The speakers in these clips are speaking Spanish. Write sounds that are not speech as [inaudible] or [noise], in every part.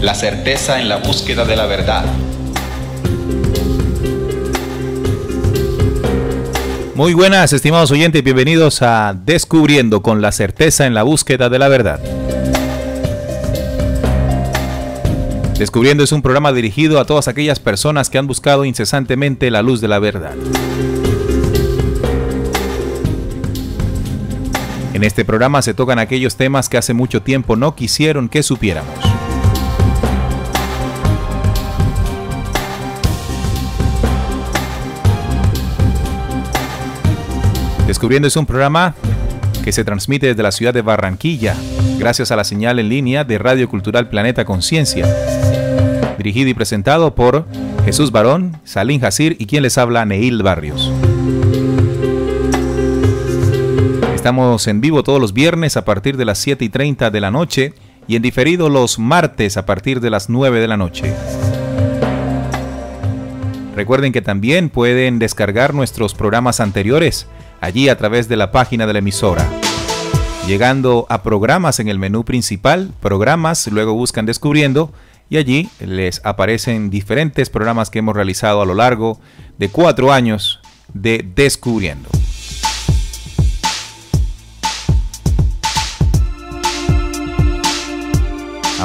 La certeza en la búsqueda de la verdad. Muy buenas, estimados oyentes, bienvenidos a Descubriendo con la certeza en la búsqueda de la verdad. Descubriendo es un programa dirigido a todas aquellas personas que han buscado incesantemente la luz de la verdad. En este programa se tocan aquellos temas que hace mucho tiempo no quisieron que supiéramos. Descubriendo es un programa que se transmite desde la ciudad de Barranquilla, gracias a la señal en línea de Radio Cultural Planeta Conciencia. Dirigido y presentado por Jesús Barón, Salín Jacir y quien les habla, Neil Barrios. Estamos en vivo todos los viernes a partir de las 7 y 30 de la noche y en diferido los martes a partir de las 9 de la noche. Recuerden que también pueden descargar nuestros programas anteriores allí a través de la página de la emisora. Llegando a programas en el menú principal, programas, luego buscan descubriendo y allí les aparecen diferentes programas que hemos realizado a lo largo de cuatro años de descubriendo.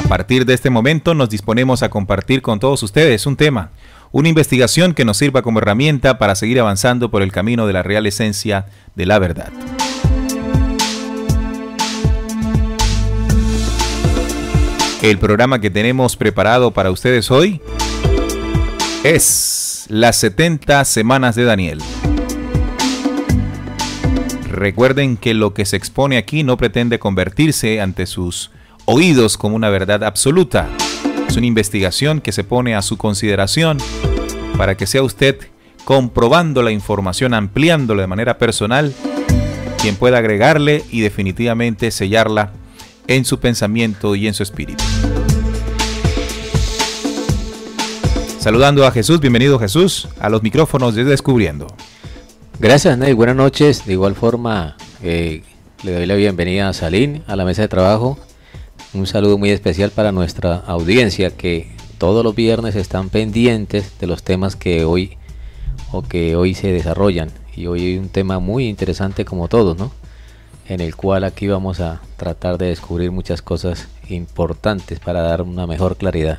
partir de este momento nos disponemos a compartir con todos ustedes un tema, una investigación que nos sirva como herramienta para seguir avanzando por el camino de la real esencia de la verdad. El programa que tenemos preparado para ustedes hoy es las 70 semanas de Daniel. Recuerden que lo que se expone aquí no pretende convertirse ante sus oídos como una verdad absoluta. Es una investigación que se pone a su consideración para que sea usted comprobando la información, ampliándola de manera personal, quien pueda agregarle y definitivamente sellarla en su pensamiento y en su espíritu. Saludando a Jesús, bienvenido Jesús a los micrófonos de Descubriendo. Gracias Ney, buenas noches. De igual forma, eh, le doy la bienvenida a Salín, a la mesa de trabajo, un saludo muy especial para nuestra audiencia que todos los viernes están pendientes de los temas que hoy o que hoy se desarrollan. Y hoy hay un tema muy interesante como todos, En el cual aquí vamos a tratar de descubrir muchas cosas importantes para dar una mejor claridad.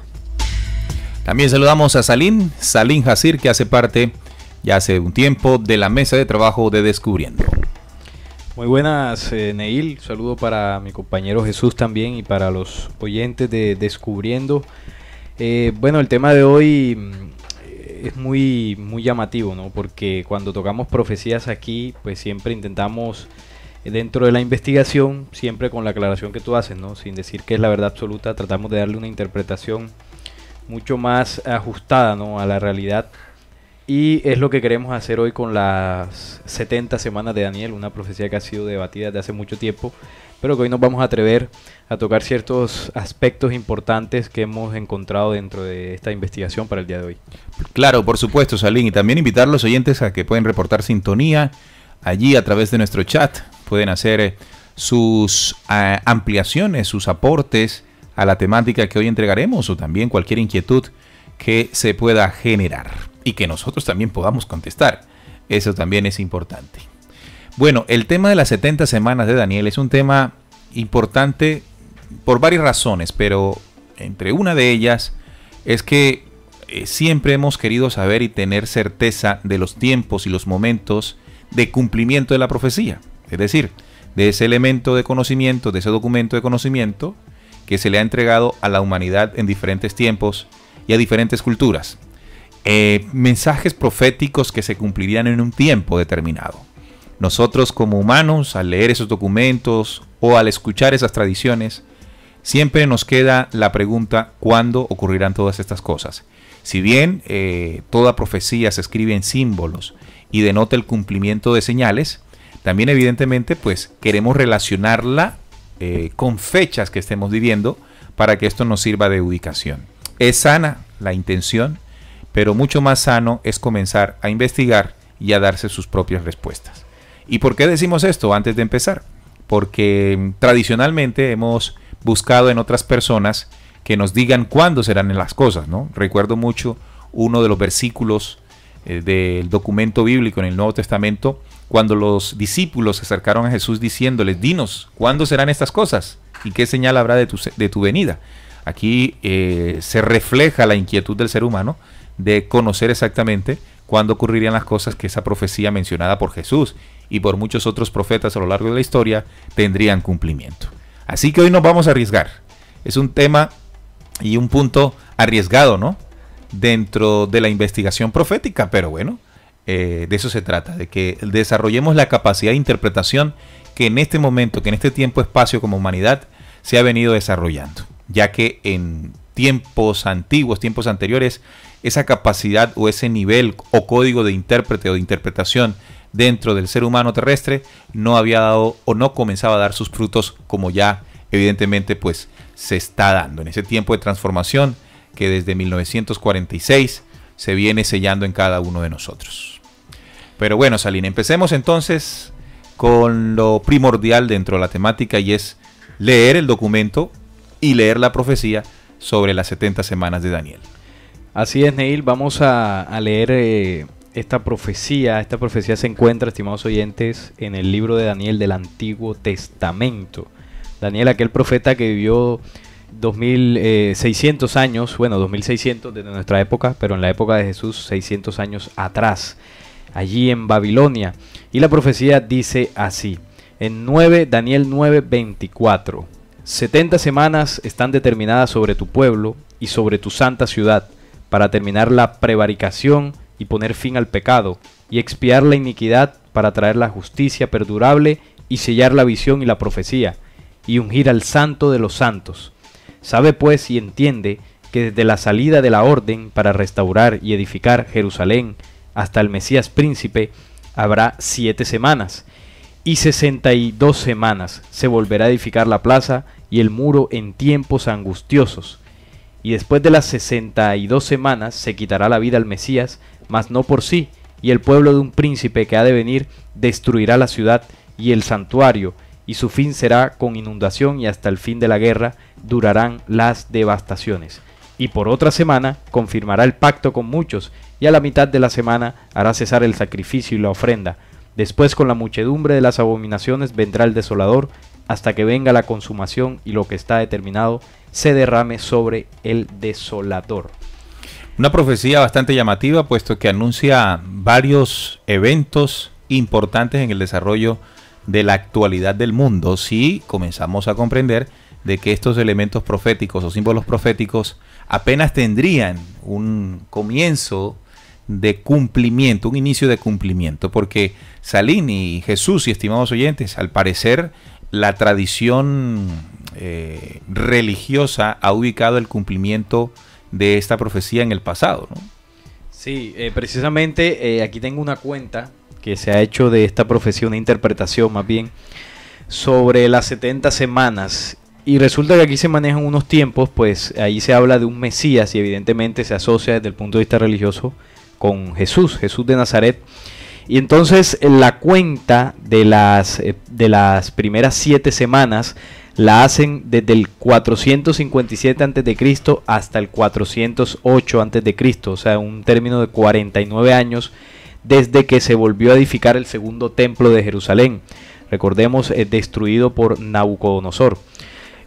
También saludamos a Salín, Salín Jacir, que hace parte ya hace un tiempo de la mesa de trabajo de Descubriendo. Muy buenas, eh, Neil. Saludo para mi compañero Jesús también y para los oyentes de Descubriendo. Eh, bueno, el tema de hoy mm, es muy, muy llamativo, ¿no? Porque cuando tocamos profecías aquí, pues siempre intentamos eh, dentro de la investigación, siempre con la aclaración que tú haces, ¿no? Sin decir que es la verdad absoluta, tratamos de darle una interpretación mucho más ajustada, ¿no? A la realidad y es lo que queremos hacer hoy con las 70 semanas de Daniel, una profecía que ha sido debatida desde hace mucho tiempo, pero que hoy nos vamos a atrever a tocar ciertos aspectos importantes que hemos encontrado dentro de esta investigación para el día de hoy. Claro, por supuesto, Salín, y también invitar a los oyentes a que pueden reportar sintonía allí a través de nuestro chat, pueden hacer eh, sus eh, ampliaciones, sus aportes a la temática que hoy entregaremos o también cualquier inquietud que se pueda generar y que nosotros también podamos contestar. Eso también es importante. Bueno, el tema de las 70 semanas de Daniel es un tema importante por varias razones, pero entre una de ellas es que eh, siempre hemos querido saber y tener certeza de los tiempos y los momentos de cumplimiento de la profecía. Es decir, de ese elemento de conocimiento, de ese documento de conocimiento que se le ha entregado a la humanidad en diferentes tiempos y a diferentes culturas. Eh, mensajes proféticos que se cumplirían en un tiempo determinado. Nosotros como humanos, al leer esos documentos o al escuchar esas tradiciones, siempre nos queda la pregunta cuándo ocurrirán todas estas cosas. Si bien eh, toda profecía se escribe en símbolos y denota el cumplimiento de señales, también evidentemente pues queremos relacionarla eh, con fechas que estemos viviendo para que esto nos sirva de ubicación. Es sana la intención, pero mucho más sano es comenzar a investigar y a darse sus propias respuestas. ¿Y por qué decimos esto antes de empezar? Porque mm, tradicionalmente hemos buscado en otras personas que nos digan cuándo serán las cosas, ¿no? Recuerdo mucho uno de los versículos eh, del documento bíblico en el Nuevo Testamento, cuando los discípulos se acercaron a Jesús diciéndoles, dinos, ¿cuándo serán estas cosas? ¿Y qué señal habrá de tu, de tu venida? Aquí eh, se refleja la inquietud del ser humano de conocer exactamente cuándo ocurrirían las cosas que esa profecía mencionada por Jesús y por muchos otros profetas a lo largo de la historia tendrían cumplimiento. Así que hoy nos vamos a arriesgar. Es un tema y un punto arriesgado, ¿no? Dentro de la investigación profética, pero bueno, eh, de eso se trata, de que desarrollemos la capacidad de interpretación que en este momento, que en este tiempo-espacio como humanidad se ha venido desarrollando, ya que en tiempos antiguos, tiempos anteriores, esa capacidad o ese nivel o código de intérprete o de interpretación dentro del ser humano terrestre no había dado o no comenzaba a dar sus frutos como ya evidentemente pues se está dando en ese tiempo de transformación que desde 1946 se viene sellando en cada uno de nosotros. Pero bueno, Salina, empecemos entonces con lo primordial dentro de la temática y es leer el documento y leer la profecía sobre las 70 semanas de Daniel. Así es, Neil. Vamos a, leer eh, esta profecía. Esta profecía se encuentra, estimados oyentes, en el libro de Daniel del Antiguo Testamento. Daniel, aquel profeta que vivió 2600 eh, años, bueno, 2600 desde nuestra época, pero en la época de Jesús 600 años atrás, allí en Babilonia. Y la profecía dice así, en 9, Daniel 9, 24, 70 semanas están determinadas sobre tu pueblo y sobre tu santa ciudad para terminar la prevaricación y poner fin al pecado, y expiar la iniquidad para traer la justicia perdurable y sellar la visión y la profecía, y ungir al santo de los santos. Sabe pues y entiende que desde la salida de la orden para restaurar y edificar Jerusalén hasta el Mesías príncipe, habrá siete semanas, y sesenta y dos semanas se volverá a edificar la plaza y el muro en tiempos angustiosos, y después de las sesenta y dos semanas se quitará la vida al Mesías, mas no por sí, y el pueblo de un príncipe que ha de venir destruirá la ciudad y el santuario, y su fin será con inundación y hasta el fin de la guerra durarán las devastaciones. Y por otra semana confirmará el pacto con muchos, y a la mitad de la semana hará cesar el sacrificio y la ofrenda. Después con la muchedumbre de las abominaciones vendrá el desolador, hasta que venga la consumación y lo que está determinado se derrame sobre el desolador. Una profecía bastante llamativa, puesto que anuncia varios eventos importantes en el desarrollo de la actualidad del mundo, si comenzamos a comprender de que estos elementos proféticos o símbolos proféticos apenas tendrían un comienzo de cumplimiento, un inicio de cumplimiento, porque y Jesús y estimados oyentes, al parecer la tradición eh, religiosa ha ubicado el cumplimiento de esta profecía en el pasado. Sí, eh, precisamente eh, aquí tengo una cuenta que se ha hecho de esta profecía, una interpretación más bien, sobre las 70 semanas. Y resulta que aquí se manejan unos tiempos, pues ahí se habla de un Mesías y evidentemente se asocia desde el punto de vista religioso con Jesús, Jesús de Nazaret. Y entonces la cuenta de las, de las primeras siete semanas la hacen desde el 457 a.C. hasta el 408 a.C., o sea, un término de 49 años desde que se volvió a edificar el segundo templo de Jerusalén, recordemos, es eh, destruido por Nabucodonosor.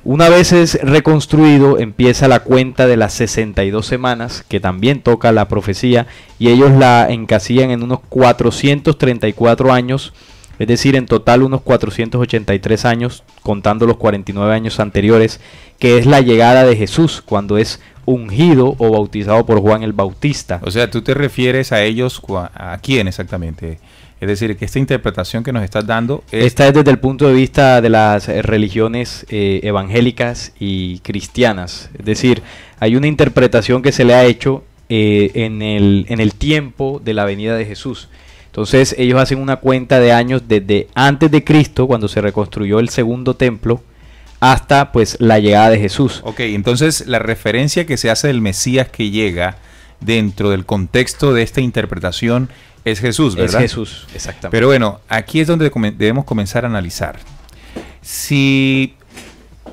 Una vez es reconstruido, empieza la cuenta de las 62 semanas, que también toca la profecía, y ellos la encasillan en unos 434 años es decir, en total unos 483 años, contando los 49 años anteriores, que es la llegada de Jesús cuando es ungido o bautizado por Juan el Bautista. O sea, tú te refieres a ellos, ¿a quién exactamente? Es decir, que esta interpretación que nos estás dando... Esta es desde el punto de vista de las eh, religiones eh, evangélicas y cristianas. Es decir, hay una interpretación que se le ha hecho eh, en, el, en el tiempo de la venida de Jesús. Entonces ellos hacen una cuenta de años desde antes de Cristo, cuando se reconstruyó el segundo templo, hasta pues la llegada de Jesús. Ok, entonces la referencia que se hace del Mesías que llega dentro del contexto de esta interpretación es Jesús, ¿verdad? Es Jesús, exactamente. Pero bueno, aquí es donde debemos comenzar a analizar. Si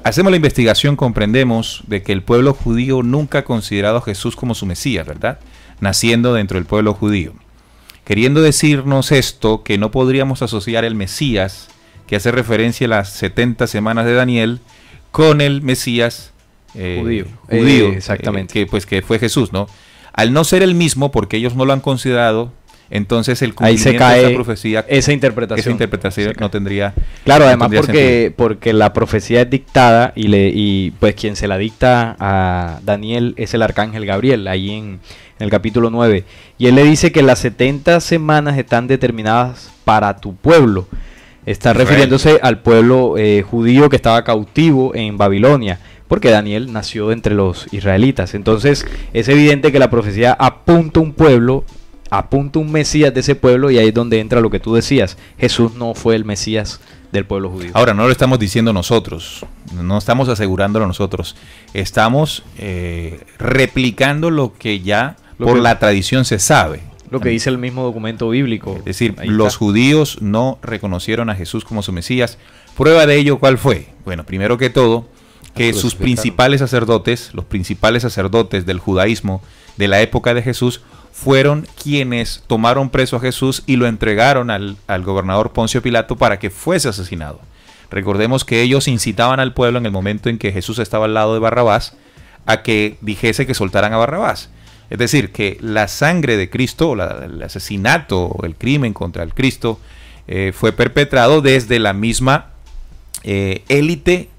hacemos la investigación, comprendemos de que el pueblo judío nunca ha considerado a Jesús como su Mesías, ¿verdad? Naciendo dentro del pueblo judío queriendo decirnos esto que no podríamos asociar el Mesías, que hace referencia a las 70 semanas de Daniel, con el Mesías eh, judío, eh, exactamente. Eh, que pues que fue Jesús, ¿no? Al no ser el mismo, porque ellos no lo han considerado entonces el cumplimiento se cae de esa profecía, esa interpretación, esa interpretación no tendría. Claro, además porque porque la profecía es dictada y le y pues quien se la dicta a Daniel es el arcángel Gabriel ahí en, el capítulo 9 y él le dice que las 70 semanas están determinadas para tu pueblo. Está refiriéndose al pueblo eh, judío que estaba cautivo en Babilonia porque Daniel nació entre los israelitas. Entonces es evidente que la profecía apunta a un pueblo apunta un Mesías de ese pueblo y ahí es donde entra lo que tú decías. Jesús no fue el Mesías del pueblo judío. Ahora, no lo estamos diciendo nosotros, no estamos asegurándolo nosotros, estamos eh, replicando lo que ya por la tradición se sabe. Lo que dice el mismo documento bíblico. Es decir, los judíos no reconocieron a Jesús como su Mesías. Prueba de ello, ¿cuál fue? Bueno, primero que todo, que ah, sus principales sacerdotes, los principales sacerdotes del judaísmo de la época de Jesús, fueron quienes tomaron preso a Jesús y lo entregaron al, gobernador Poncio Pilato para que fuese asesinado. Recordemos que ellos incitaban al pueblo en el momento en que Jesús estaba al lado de Barrabás a que dijese que soltaran a Barrabás. Es decir, que la sangre de Cristo, el asesinato, el crimen contra el Cristo, eh, fue perpetrado desde la misma eh, élite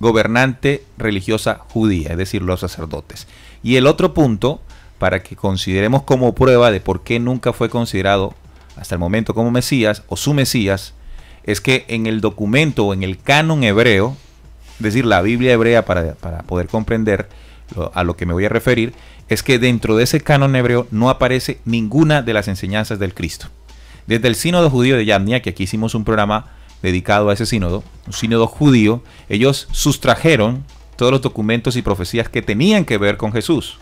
gobernante religiosa judía, es decir, los sacerdotes. Y el otro punto para que consideremos como prueba de por qué nunca fue considerado hasta el momento como Mesías o su Mesías, es que en el documento o en el canon hebreo, es decir, la Biblia hebrea para, poder comprender a lo que me voy a referir, es que dentro de ese canon hebreo no aparece ninguna de las enseñanzas del Cristo. Desde el sínodo judío de Yamnia, que aquí hicimos un programa dedicado a ese sínodo, un sínodo judío, ellos sustrajeron todos los documentos y profecías que tenían que ver con Jesús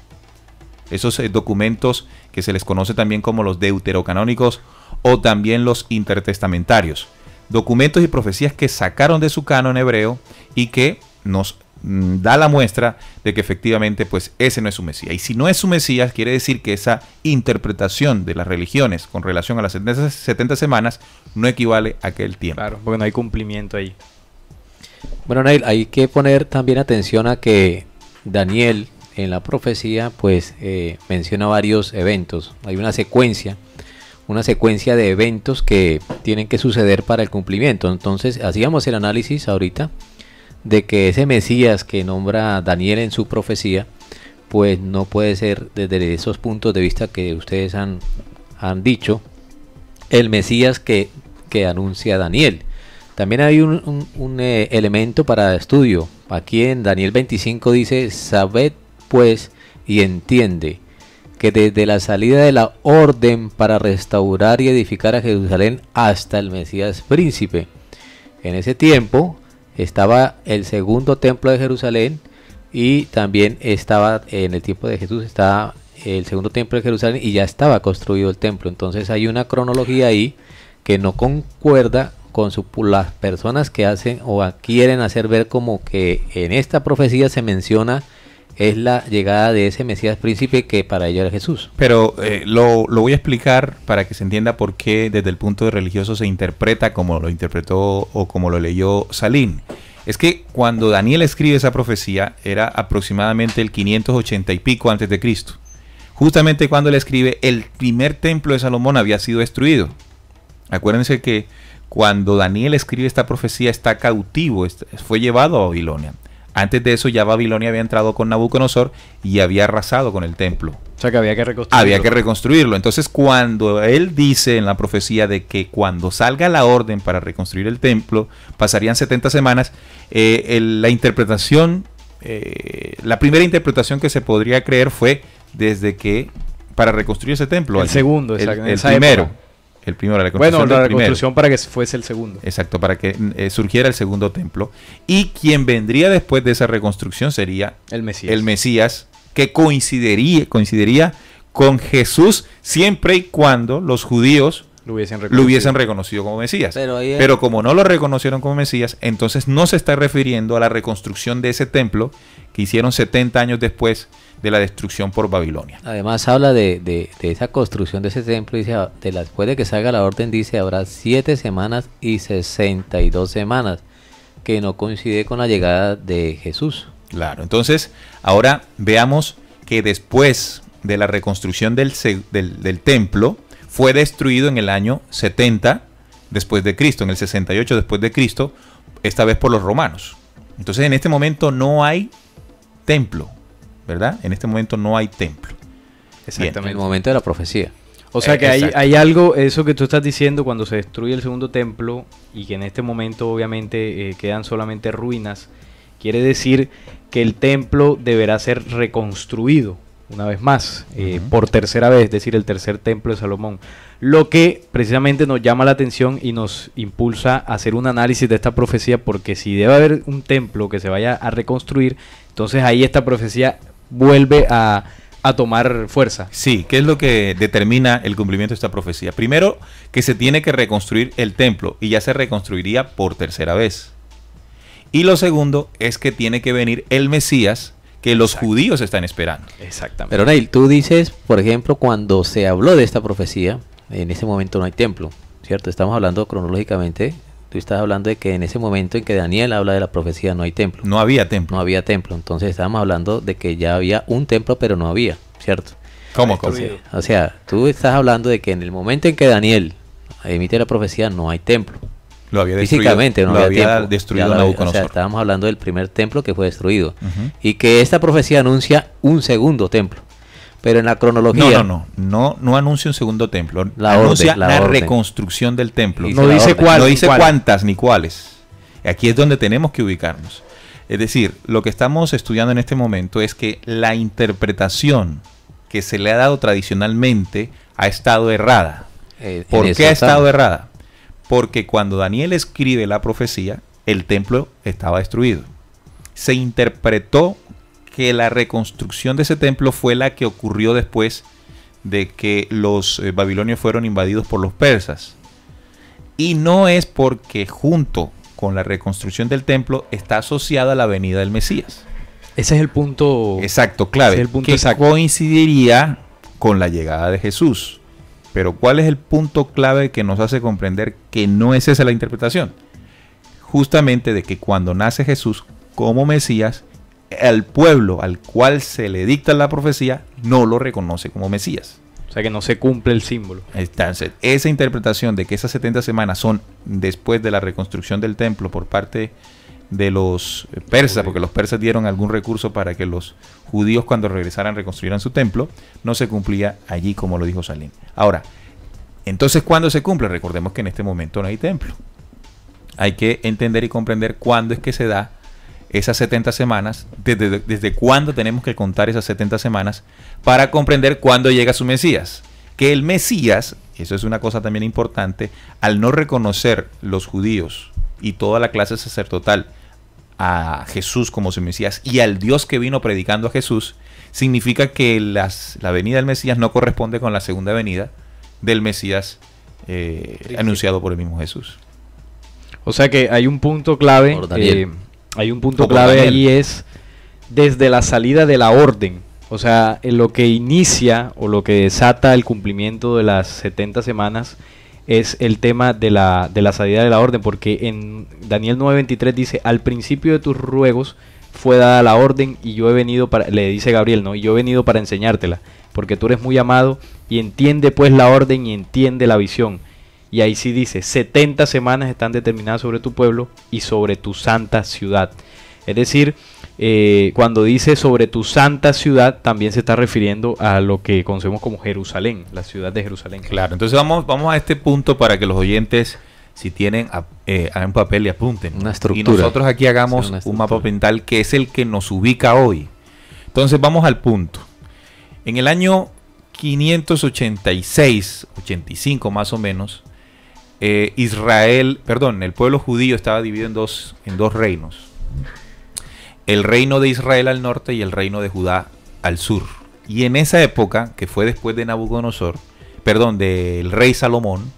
esos eh, documentos que se les conoce también como los deuterocanónicos o también los intertestamentarios. Documentos y profecías que sacaron de su canon hebreo y que nos mm, da la muestra de que efectivamente pues ese no es su Mesías. Y si no es su Mesías, quiere decir que esa interpretación de las religiones con relación a las 70, semanas no equivale a aquel tiempo. Claro, porque no hay cumplimiento ahí. Bueno, Neil, hay que poner también atención a que Daniel en la profecía pues eh, menciona varios eventos. Hay una secuencia, una secuencia de eventos que tienen que suceder para el cumplimiento. Entonces hacíamos el análisis ahorita de que ese Mesías que nombra Daniel en su profecía pues no puede ser desde esos puntos de vista que ustedes han, han dicho el Mesías que, que anuncia Daniel. También hay un, un, eh, elemento para estudio. Aquí en Daniel 25 dice, sabed pues y entiende que desde la salida de la orden para restaurar y edificar a Jerusalén hasta el Mesías príncipe. En ese tiempo estaba el segundo templo de Jerusalén y también estaba en el tiempo de Jesús estaba el segundo templo de Jerusalén y ya estaba construido el templo. Entonces hay una cronología ahí que no concuerda con su, las personas que hacen o quieren hacer ver como que en esta profecía se menciona es la llegada de ese Mesías príncipe que para ellos era Jesús. Pero eh, lo, lo, voy a explicar para que se entienda por qué desde el punto de religioso se interpreta como lo interpretó o como lo leyó Salín. Es que cuando Daniel escribe esa profecía era aproximadamente el 580 y pico antes de Cristo. Justamente cuando le escribe el primer templo de Salomón había sido destruido. Acuérdense que cuando Daniel escribe esta profecía está cautivo, fue llevado a Babilonia. Antes de eso ya Babilonia había entrado con Nabucodonosor y había arrasado con el templo. O sea que había que reconstruirlo. Había que reconstruirlo. Entonces cuando él dice en la profecía de que cuando salga la orden para reconstruir el templo, pasarían 70 semanas, eh, la interpretación, eh, la primera interpretación que se podría creer fue desde que para reconstruir ese templo. El segundo, el, primero. El primero, la Bueno, la reconstrucción para que fuese el segundo. Exacto, para que mm, eh, surgiera el segundo templo. Y quien vendría después de esa reconstrucción sería el Mesías. El Mesías, que coincidiría, con Jesús siempre y cuando los judíos lo hubiesen, reconocido, como Mesías. Pero, como no lo reconocieron como Mesías, entonces no se está refiriendo a la reconstrucción de ese templo que hicieron 70 años después de la destrucción por Babilonia. Además habla de, esa construcción de ese templo, dice, ah, de después de que salga la orden, dice, habrá siete semanas y 62 semanas, que no coincide con la llegada de Jesús. Claro, entonces ahora veamos que después de la reconstrucción del, del templo, fue destruido en el año 70 después de Cristo, en el 68 después de Cristo, esta vez por los romanos. Entonces en este momento no hay templo, ¿verdad? En este momento no hay templo. Exactamente. En El momento de la profecía. O sea eh, que hay, algo, eso que tú estás diciendo, cuando se destruye el segundo templo y que en este momento obviamente eh, quedan solamente ruinas, quiere decir que el templo deberá ser reconstruido una vez más, eh, por tercera vez, es decir, el tercer templo de Salomón. Lo que precisamente nos llama la atención y nos impulsa a hacer un análisis de esta profecía, porque si debe haber un templo que se vaya a reconstruir, entonces ahí esta profecía vuelve a, tomar fuerza. Sí, ¿qué es lo que determina el cumplimiento de esta profecía? Primero, que se tiene que reconstruir el templo y ya se reconstruiría por tercera vez. Y lo segundo es que tiene que venir el Mesías que los judíos están esperando. Exactamente. Pero Neil, tú dices, por ejemplo, cuando se habló de esta profecía, en ese momento no hay templo, ¿cierto? Estamos hablando cronológicamente Tú estás hablando de que en ese momento en que Daniel habla de la profecía no hay templo. No había templo. No había templo. Entonces estábamos hablando de que ya había un templo, pero no había, ¿cierto? ¿Cómo? O sea, tú estás hablando de que en el momento en que Daniel emite la profecía no hay templo. Lo había destruido, Físicamente no había, templo. destruido O sea, estábamos hablando del primer templo que fue destruido. Y que esta profecía anuncia un segundo templo pero en la cronología. No, no, no, no, anuncia un segundo templo. La anuncia la, reconstrucción del templo. No dice, cuántas ni cuáles. Aquí es donde tenemos que ubicarnos. Es decir, lo que estamos estudiando en este momento es que la interpretación que se le ha dado tradicionalmente ha estado errada. Eh, ¿Por qué ha estado errada? Porque cuando Daniel escribe la profecía, el templo estaba destruido. Se interpretó que la reconstrucción de ese templo fue la que ocurrió después de que los eh, babilonios fueron invadidos por los persas. Y no es porque junto con la reconstrucción del templo está asociada la venida del Mesías. Ese es el punto exacto, clave, el punto que coincidiría con la llegada de Jesús. Pero ¿cuál es el punto clave que nos hace comprender que no es esa la interpretación? Justamente de que cuando nace Jesús como Mesías, al pueblo al cual se le dicta la profecía no lo reconoce como Mesías. O sea que no se cumple el símbolo. Entonces, esa interpretación de que esas 70 semanas son después de la reconstrucción del templo por parte de los persas, porque los persas dieron algún recurso para que los judíos cuando regresaran reconstruyeran su templo, no se cumplía allí como lo dijo Salim. Ahora, entonces, ¿cuándo se cumple? Recordemos que en este momento no hay templo. Hay que entender y comprender cuándo es que se da esas 70 semanas, desde, cuándo tenemos que contar esas 70 semanas para comprender cuándo llega su Mesías. Que el Mesías, eso es una cosa también importante, al no reconocer los judíos y toda la clase sacerdotal a Jesús como su Mesías y al Dios que vino predicando a Jesús, significa que las, la venida del Mesías no corresponde con la segunda venida del Mesías eh, anunciado por el mismo Jesús. O sea que hay un punto clave hay un punto clave allí es desde la salida de la orden. O sea, en lo que inicia o lo que desata el cumplimiento de las 70 semanas es el tema de la, de la salida de la orden, porque en Daniel 9:23 dice, al principio de tus ruegos fue dada la orden y yo he venido para, le dice Gabriel, ¿no? Y yo he venido para enseñártela, porque tú eres muy amado y entiende pues la orden y entiende la visión. Y ahí sí dice, 70 semanas están determinadas sobre tu pueblo y sobre tu santa ciudad. Es decir, eh, cuando dice sobre tu santa ciudad, también se está refiriendo a lo que conocemos como Jerusalén, la ciudad de Jerusalén. Claro, entonces vamos, vamos a este punto para que los oyentes, si tienen eh, Hagan un papel y apunten. Y nosotros aquí hagamos un mapa mental que es el que nos ubica hoy. Entonces vamos al punto. En el año 586, 85 más o menos, eh, Israel, perdón, el pueblo judío estaba dividido en dos, en dos reinos. El reino de Israel al norte y el reino de Judá al sur. Y en esa época, que fue después de Nabucodonosor, perdón, del rey Salomón,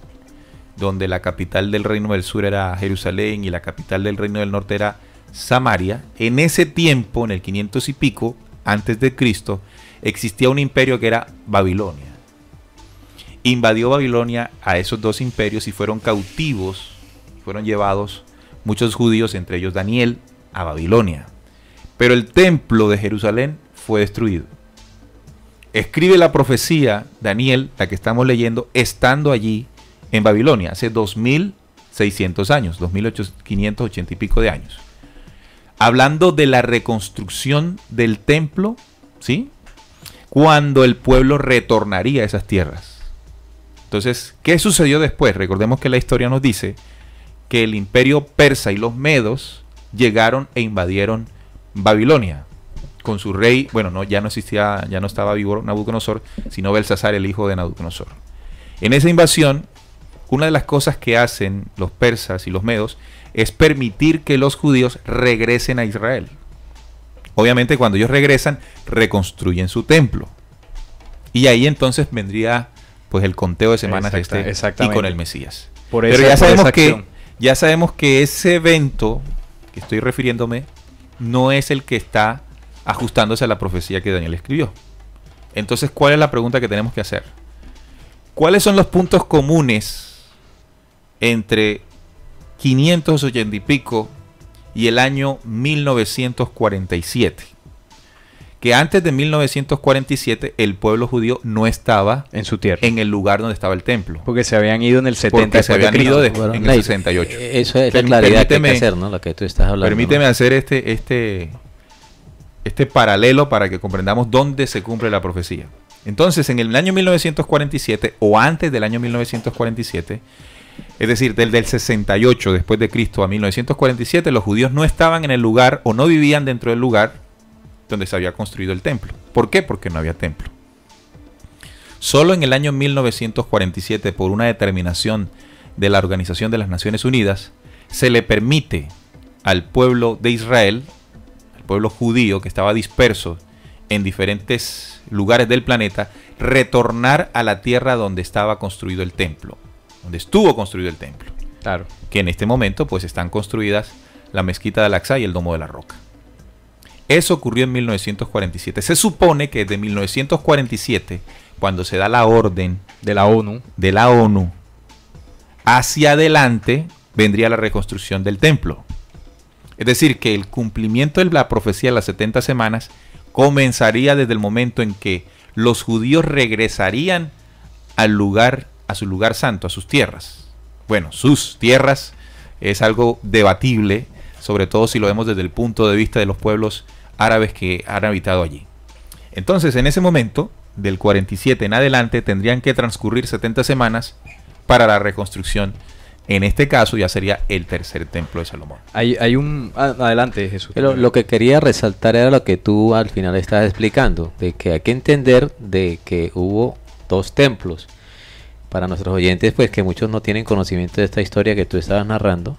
donde la capital del reino del sur era Jerusalén y la capital del reino del norte era Samaria, en ese tiempo, en el 500 y pico antes de Cristo, existía un imperio que era Babilonia invadió Babilonia a esos dos imperios y fueron cautivos, fueron llevados muchos judíos, entre ellos Daniel, a Babilonia. Pero el templo de Jerusalén fue destruido. Escribe la profecía, Daniel, la que estamos leyendo, estando allí en Babilonia, hace 2600 años, 2580 y pico de años. Hablando de la reconstrucción del templo, ¿sí? Cuando el pueblo retornaría a esas tierras. Entonces, ¿qué sucedió después? Recordemos que la historia nos dice que el imperio persa y los medos llegaron e invadieron Babilonia con su rey, bueno, no, ya no existía, ya no estaba vivo Nabucodonosor, sino Belsasar, el hijo de Nabucodonosor. En esa invasión, una de las cosas que hacen los persas y los medos es permitir que los judíos regresen a Israel. Obviamente cuando ellos regresan, reconstruyen su templo. Y ahí entonces vendría pues el conteo de semanas este y con el Mesías. Pero ya sabemos que ya sabemos que ese evento que estoy refiriéndome no es el que está ajustándose a la profecía que Daniel escribió. Entonces, ¿cuál es la pregunta que tenemos que hacer? ¿Cuáles son los puntos comunes entre 580 y pico y el año 1947? que antes de 1947 el pueblo judío no estaba en su tierra, en el lugar donde estaba el templo. Porque se habían ido en el 70 se habían ido en el 68. Eh, eso es la claridad que hay que hacer, ¿no? La que tú estás hablando. Permíteme hacer este, este, este paralelo para que comprendamos dónde se cumple la profecía. Entonces, en el año 1947 o antes del año 1947, es decir, desde del 68 después de Cristo a 1947, los judíos no estaban en el lugar o no vivían dentro del lugar donde se había construido el templo. ¿Por qué? Porque no había templo. Solo en el año 1947, por una determinación de la Organización de las Naciones Unidas, se le permite al pueblo de Israel, al pueblo judío que estaba disperso en diferentes lugares del planeta, retornar a la tierra donde estaba construido el templo, donde estuvo construido el templo. Claro. Que en este momento pues están construidas la mezquita de Al-Aqsa y el Domo de la Roca. Eso ocurrió en 1947. Se supone que desde 1947, cuando se da la orden de la ONU, de la ONU hacia adelante vendría la reconstrucción del templo. Es decir, que el cumplimiento de la profecía de las 70 semanas comenzaría desde el momento en que los judíos regresarían al lugar, a su lugar santo, a sus tierras. Bueno, sus tierras es algo debatible, sobre todo si lo vemos desde el punto de vista de los pueblos árabes que han habitado allí. Entonces, en ese momento, del 47 en adelante, tendrían que transcurrir 70 semanas para la reconstrucción. En este caso ya sería el tercer templo de Salomón. Hay, un... Ah, adelante, Jesús. lo que quería resaltar era lo que tú al final estás explicando, de que hay que entender de que hubo dos templos. Para nuestros oyentes, pues que muchos no tienen conocimiento de esta historia que tú estabas narrando,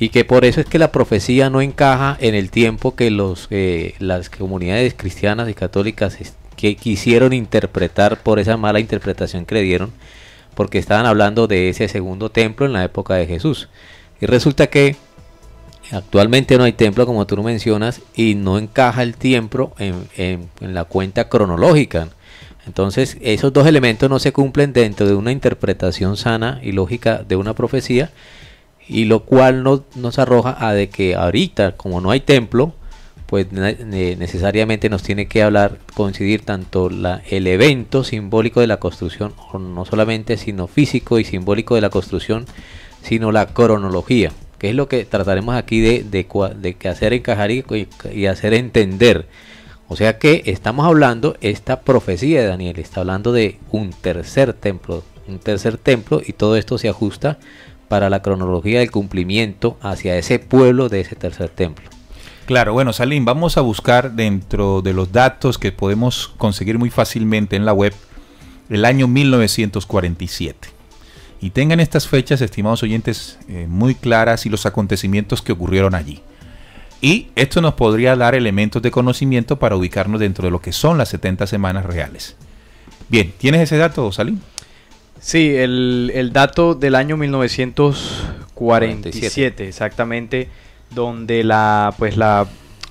y que por eso es que la profecía no encaja en el tiempo que los, eh, las comunidades cristianas y católicas que quisieron interpretar por esa mala interpretación creyeron porque estaban hablando de ese segundo templo en la época de Jesús. Y resulta que actualmente no hay templo, como tú lo mencionas, y no encaja el tiempo en, en la cuenta cronológica. Entonces, esos dos elementos no se cumplen dentro de una interpretación sana y lógica de una profecía y lo cual nos, nos arroja a de que ahorita, como no hay templo, pues necesariamente nos tiene que hablar, coincidir tanto la, el evento simbólico de la construcción, no solamente sino físico y simbólico de la construcción, sino la cronología, que es lo que trataremos aquí de, de, hacer encajar y, y, hacer entender. O sea que estamos hablando, esta profecía de Daniel está hablando de un tercer templo, un tercer templo y todo esto se ajusta para la cronología del cumplimiento hacia ese pueblo de ese tercer templo. Claro, bueno, Salim, vamos a buscar dentro de los datos que podemos conseguir muy fácilmente en la web el año 1947. Y tengan estas fechas, estimados oyentes, eh, muy claras y los acontecimientos que ocurrieron allí. Y esto nos podría dar elementos de conocimiento para ubicarnos dentro de lo que son las 70 semanas reales. Bien, ¿tienes ese dato, Salim? Sí, el, el dato del año 1947, exactamente, donde la, pues la,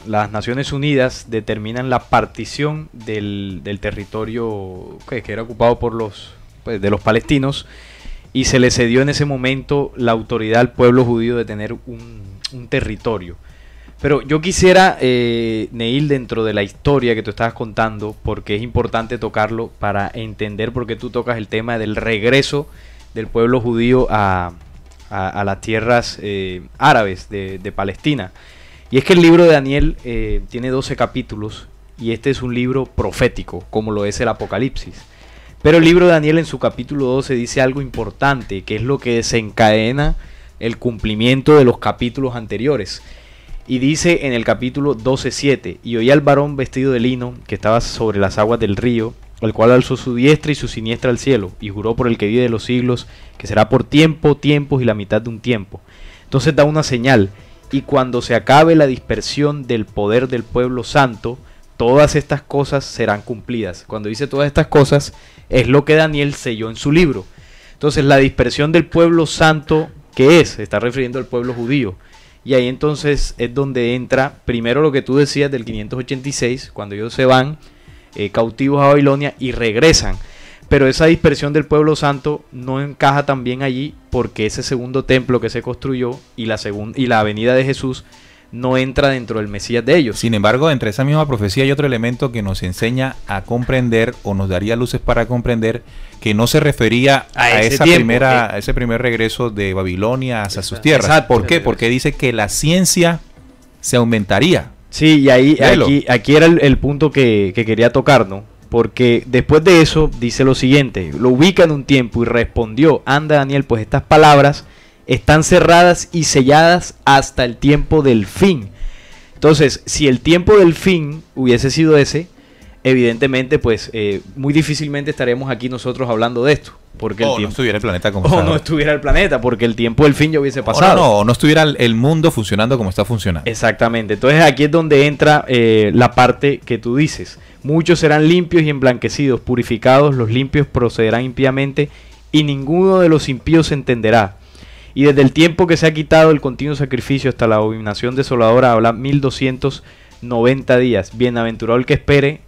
las Naciones Unidas determinan la partición del, del territorio que, que, era ocupado por los, pues, de los palestinos y se le cedió en ese momento la autoridad al pueblo judío de tener un, un territorio. Pero yo quisiera, eh, Neil, dentro de la historia que tú estabas contando, porque es importante tocarlo para entender por qué tú tocas el tema del regreso del pueblo judío a, las tierras eh, árabes de, Palestina. Y es que el libro de Daniel eh, tiene 12 capítulos y este es un libro profético, como lo es el Apocalipsis. Pero el libro de Daniel en su capítulo 12 dice algo importante, que es lo que desencadena el cumplimiento de los capítulos anteriores. Y dice en el capítulo 12:7, y oí al varón vestido de lino que estaba sobre las aguas del río, el cual alzó su diestra y su siniestra al cielo, y juró por el que vive de los siglos, que será por tiempo, tiempos y la mitad de un tiempo. Entonces da una señal, y cuando se acabe la dispersión del poder del pueblo santo, todas estas cosas serán cumplidas. Cuando dice todas estas cosas, es lo que Daniel selló en su libro. Entonces la dispersión del pueblo santo, ¿qué es? está refiriendo al pueblo judío. Y ahí entonces es donde entra primero lo que tú decías del 586, cuando ellos se van eh, cautivos a Babilonia y regresan. Pero esa dispersión del pueblo santo no encaja también allí porque ese segundo templo que se construyó y la, y la de Jesús no entra dentro del Mesías de ellos. Sin embargo, entre esa misma profecía hay otro elemento que nos enseña a comprender o nos daría luces para comprender que no se refería a, ese esa primera, eh. ese primer regreso de Babilonia hacia sus tierras. ¿Por qué? Porque dice que la ciencia se aumentaría. Sí, y ahí aquí, era el, punto que, que, quería tocar, ¿no? Porque después de eso dice lo siguiente, lo ubica en un tiempo y respondió, anda Daniel, pues estas palabras están cerradas y selladas hasta el tiempo del fin. Entonces, si el tiempo del fin hubiese sido ese, evidentemente, pues eh, muy difícilmente estaremos aquí nosotros hablando de esto. Porque o tiempo, no estuviera el planeta como [laughs] O no estuviera el planeta, porque el tiempo del fin ya hubiese pasado. O no, no, no, estuviera el mundo funcionando como está funcionando. Exactamente. Entonces aquí es donde entra eh, la parte que tú dices. Muchos serán limpios y emblanquecidos, purificados, los limpios procederán impíamente y ninguno de los impíos entenderá, y desde el tiempo que se ha quitado el continuo sacrificio hasta la abominación desoladora habla 1290 días. Bienaventurado el que espere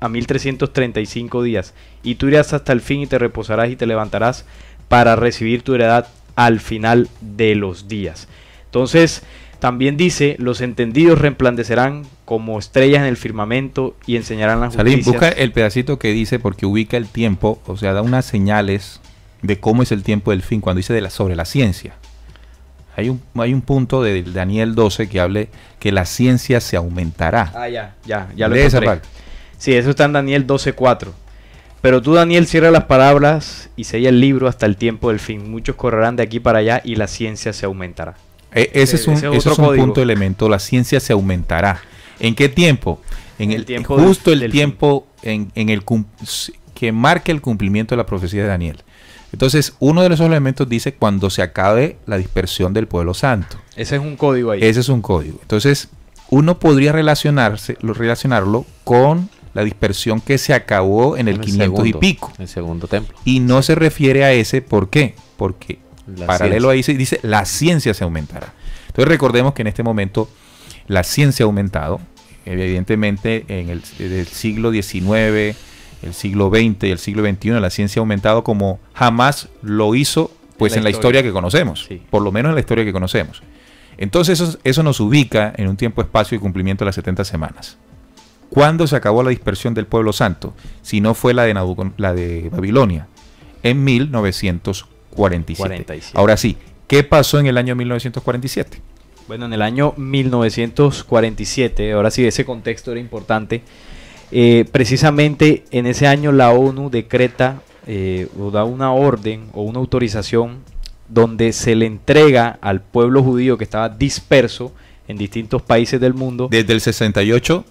a 1335 días. Y tú irás hasta el fin y te reposarás y te levantarás para recibir tu heredad al final de los días. Entonces, también dice, los entendidos reemplandecerán como estrellas en el firmamento y enseñarán la justicia. Salim, busca el pedacito que dice porque ubica el tiempo, o sea, da unas señales de cómo es el tiempo del fin, cuando dice de la, sobre la ciencia. Hay un, hay un punto de Daniel 12 que hable que la ciencia se aumentará. Ah, ya, ya, ya lo esa parte. Sí, eso está en Daniel 12.4. Pero tú, Daniel, cierra las palabras y sella el libro hasta el tiempo del fin. Muchos correrán de aquí para allá y la ciencia se aumentará. E, ese, es un, punto elemento. La ciencia se aumentará. ¿En qué tiempo? En el, tiempo justo el tiempo en, el que marque el cumplimiento de la profecía de Daniel. Entonces, uno de esos elementos dice cuando se acabe la dispersión del pueblo santo. Ese es un código ahí. Ese es un código. Entonces, uno podría relacionarse, relacionarlo con la dispersión que se acabó en el, 500 y pico. El segundo templo. Y no se refiere a ese, ¿por qué? Porque paralelo ahí dice, la ciencia se aumentará. Entonces recordemos que en este momento la ciencia ha aumentado, evidentemente en el, en el siglo XIX, el siglo XX y el siglo XXI, la ciencia ha aumentado como jamás lo hizo pues en la, historia. que conocemos, por lo menos en la historia que conocemos. Entonces eso, nos ubica en un tiempo, espacio y cumplimiento de las 70 semanas. ¿Cuándo se acabó la dispersión del pueblo santo? Si no fue la de, la de Babilonia, en 1947. Ahora sí, ¿qué pasó en el año 1947? Bueno, en el año 1947, ahora sí, ese contexto era importante eh, precisamente en ese año la ONU decreta eh, o da una orden o una autorización donde se le entrega al pueblo judío que estaba disperso en distintos países del mundo. Desde el 68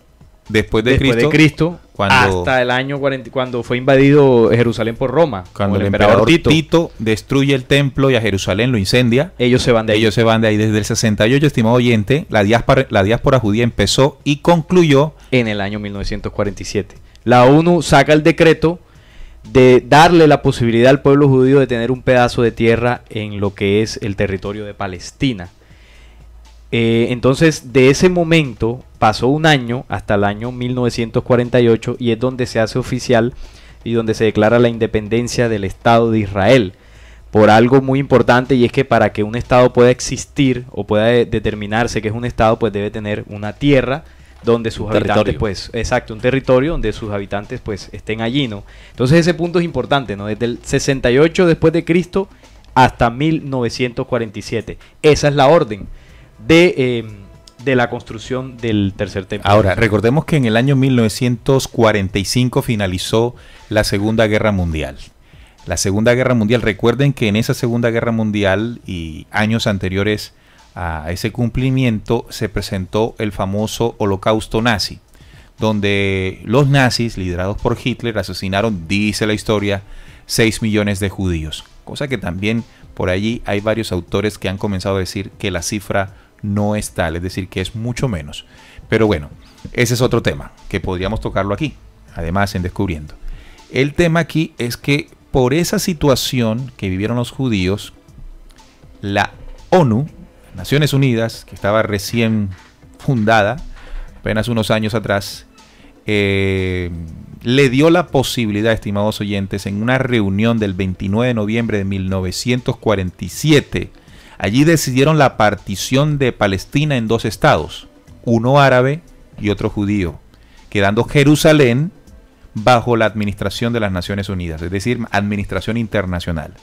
después de después De Cristo hasta el año 40, cuando fue invadido Jerusalén por Roma. Cuando el, emperador, Tito, destruye el templo y a Jerusalén lo incendia. Ellos se van de ahí. Ellos se van de ahí desde el 68, estimado oyente. La diáspora, la diáspora judía empezó y concluyó en el año 1947. La ONU saca el decreto de darle la posibilidad al pueblo judío de tener un pedazo de tierra en lo que es el territorio de Palestina. Eh, entonces, de ese momento pasó un año hasta el año 1948 y es donde se hace oficial y donde se declara la independencia del Estado de Israel por algo muy importante y es que para que un Estado pueda existir o pueda determinarse que es un Estado, pues debe tener una tierra donde sus habitantes, pues, exacto, un territorio donde sus habitantes, pues, estén allí, ¿no? Entonces ese punto es importante, ¿no? Desde el 68 después de Cristo hasta 1947. Esa es la orden de... Eh, de la construcción del tercer templo. Ahora, recordemos que en el año 1945 finalizó la Segunda Guerra Mundial. La Segunda Guerra Mundial, recuerden que en esa Segunda Guerra Mundial y años anteriores a ese cumplimiento se presentó el famoso holocausto nazi, donde los nazis, liderados por Hitler, asesinaron, dice la historia, 6 millones de judíos. Cosa que también por allí hay varios autores que han comenzado a decir que la cifra no es tal, es decir, que es mucho menos. Pero bueno, ese es otro tema que podríamos tocarlo aquí, además en descubriendo. El tema aquí es que por esa situación que vivieron los judíos, la ONU, Naciones Unidas, que estaba recién fundada, apenas unos años atrás, eh, le dio la posibilidad, estimados oyentes, en una reunión del 29 de noviembre de 1947, Allí decidieron la partición de Palestina en dos estados, uno árabe y otro judío, quedando Jerusalén bajo la administración de las Naciones Unidas, es decir, administración internacional.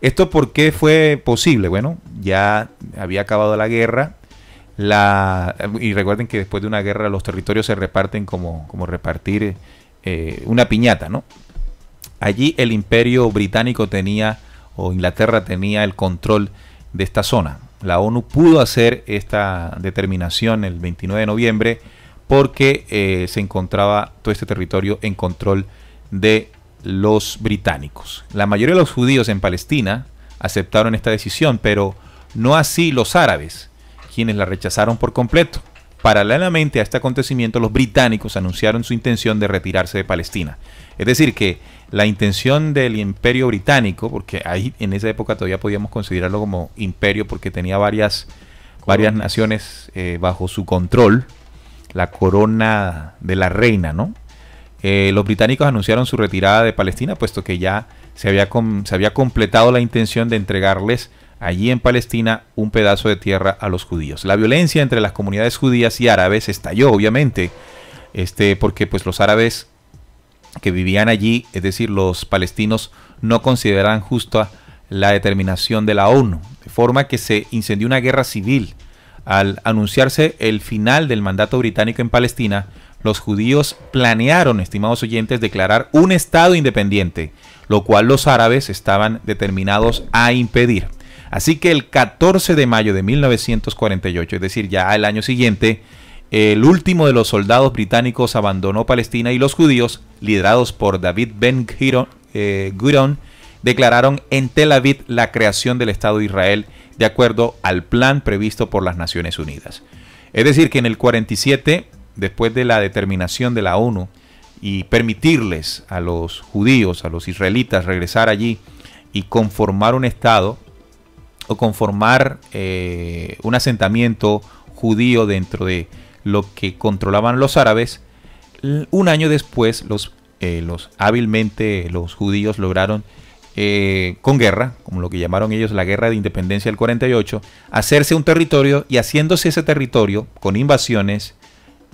¿Esto por qué fue posible? Bueno, ya había acabado la guerra, y recuerden que después de una guerra los territorios se reparten como, como repartir eh, una piñata, ¿no? Allí el imperio británico tenía, o Inglaterra tenía el control de esta zona. La ONU pudo hacer esta determinación el 29 de noviembre porque eh, se encontraba todo este territorio en control de los británicos. La mayoría de los judíos en Palestina aceptaron esta decisión, pero no así los árabes, quienes la rechazaron por completo. Paralelamente a este acontecimiento, los británicos anunciaron su intención de retirarse de Palestina. Es decir, que la intención del imperio británico, porque ahí en esa época todavía podíamos considerarlo como imperio porque tenía varias, varias naciones eh, bajo su control, la corona de la reina, ¿no? Eh, los británicos anunciaron su retirada de Palestina, puesto que ya se había, se había completado la intención de entregarles allí en Palestina un pedazo de tierra a los judíos. La violencia entre las comunidades judías y árabes estalló, obviamente, este, porque pues los árabes que vivían allí, es decir, los palestinos, no consideraban justa la determinación de la ONU, de forma que se incendió una guerra civil. Al anunciarse el final del mandato británico en Palestina, los judíos planearon, estimados oyentes, declarar un Estado independiente, lo cual los árabes estaban determinados a impedir. Así que el 14 de mayo de 1948, es decir, ya el año siguiente, el último de los soldados británicos abandonó Palestina y los judíos, liderados por David Ben Gurion, eh, declararon en Tel Aviv la creación del Estado de Israel de acuerdo al plan previsto por las Naciones Unidas. Es decir, que en el 47, después de la determinación de la ONU y permitirles a los judíos, a los israelitas, regresar allí y conformar un Estado o conformar eh, un asentamiento judío dentro de lo que controlaban los árabes, un año después los, eh, los hábilmente los judíos lograron eh, con guerra, como lo que llamaron ellos la guerra de independencia del 48, hacerse un territorio y haciéndose ese territorio con invasiones,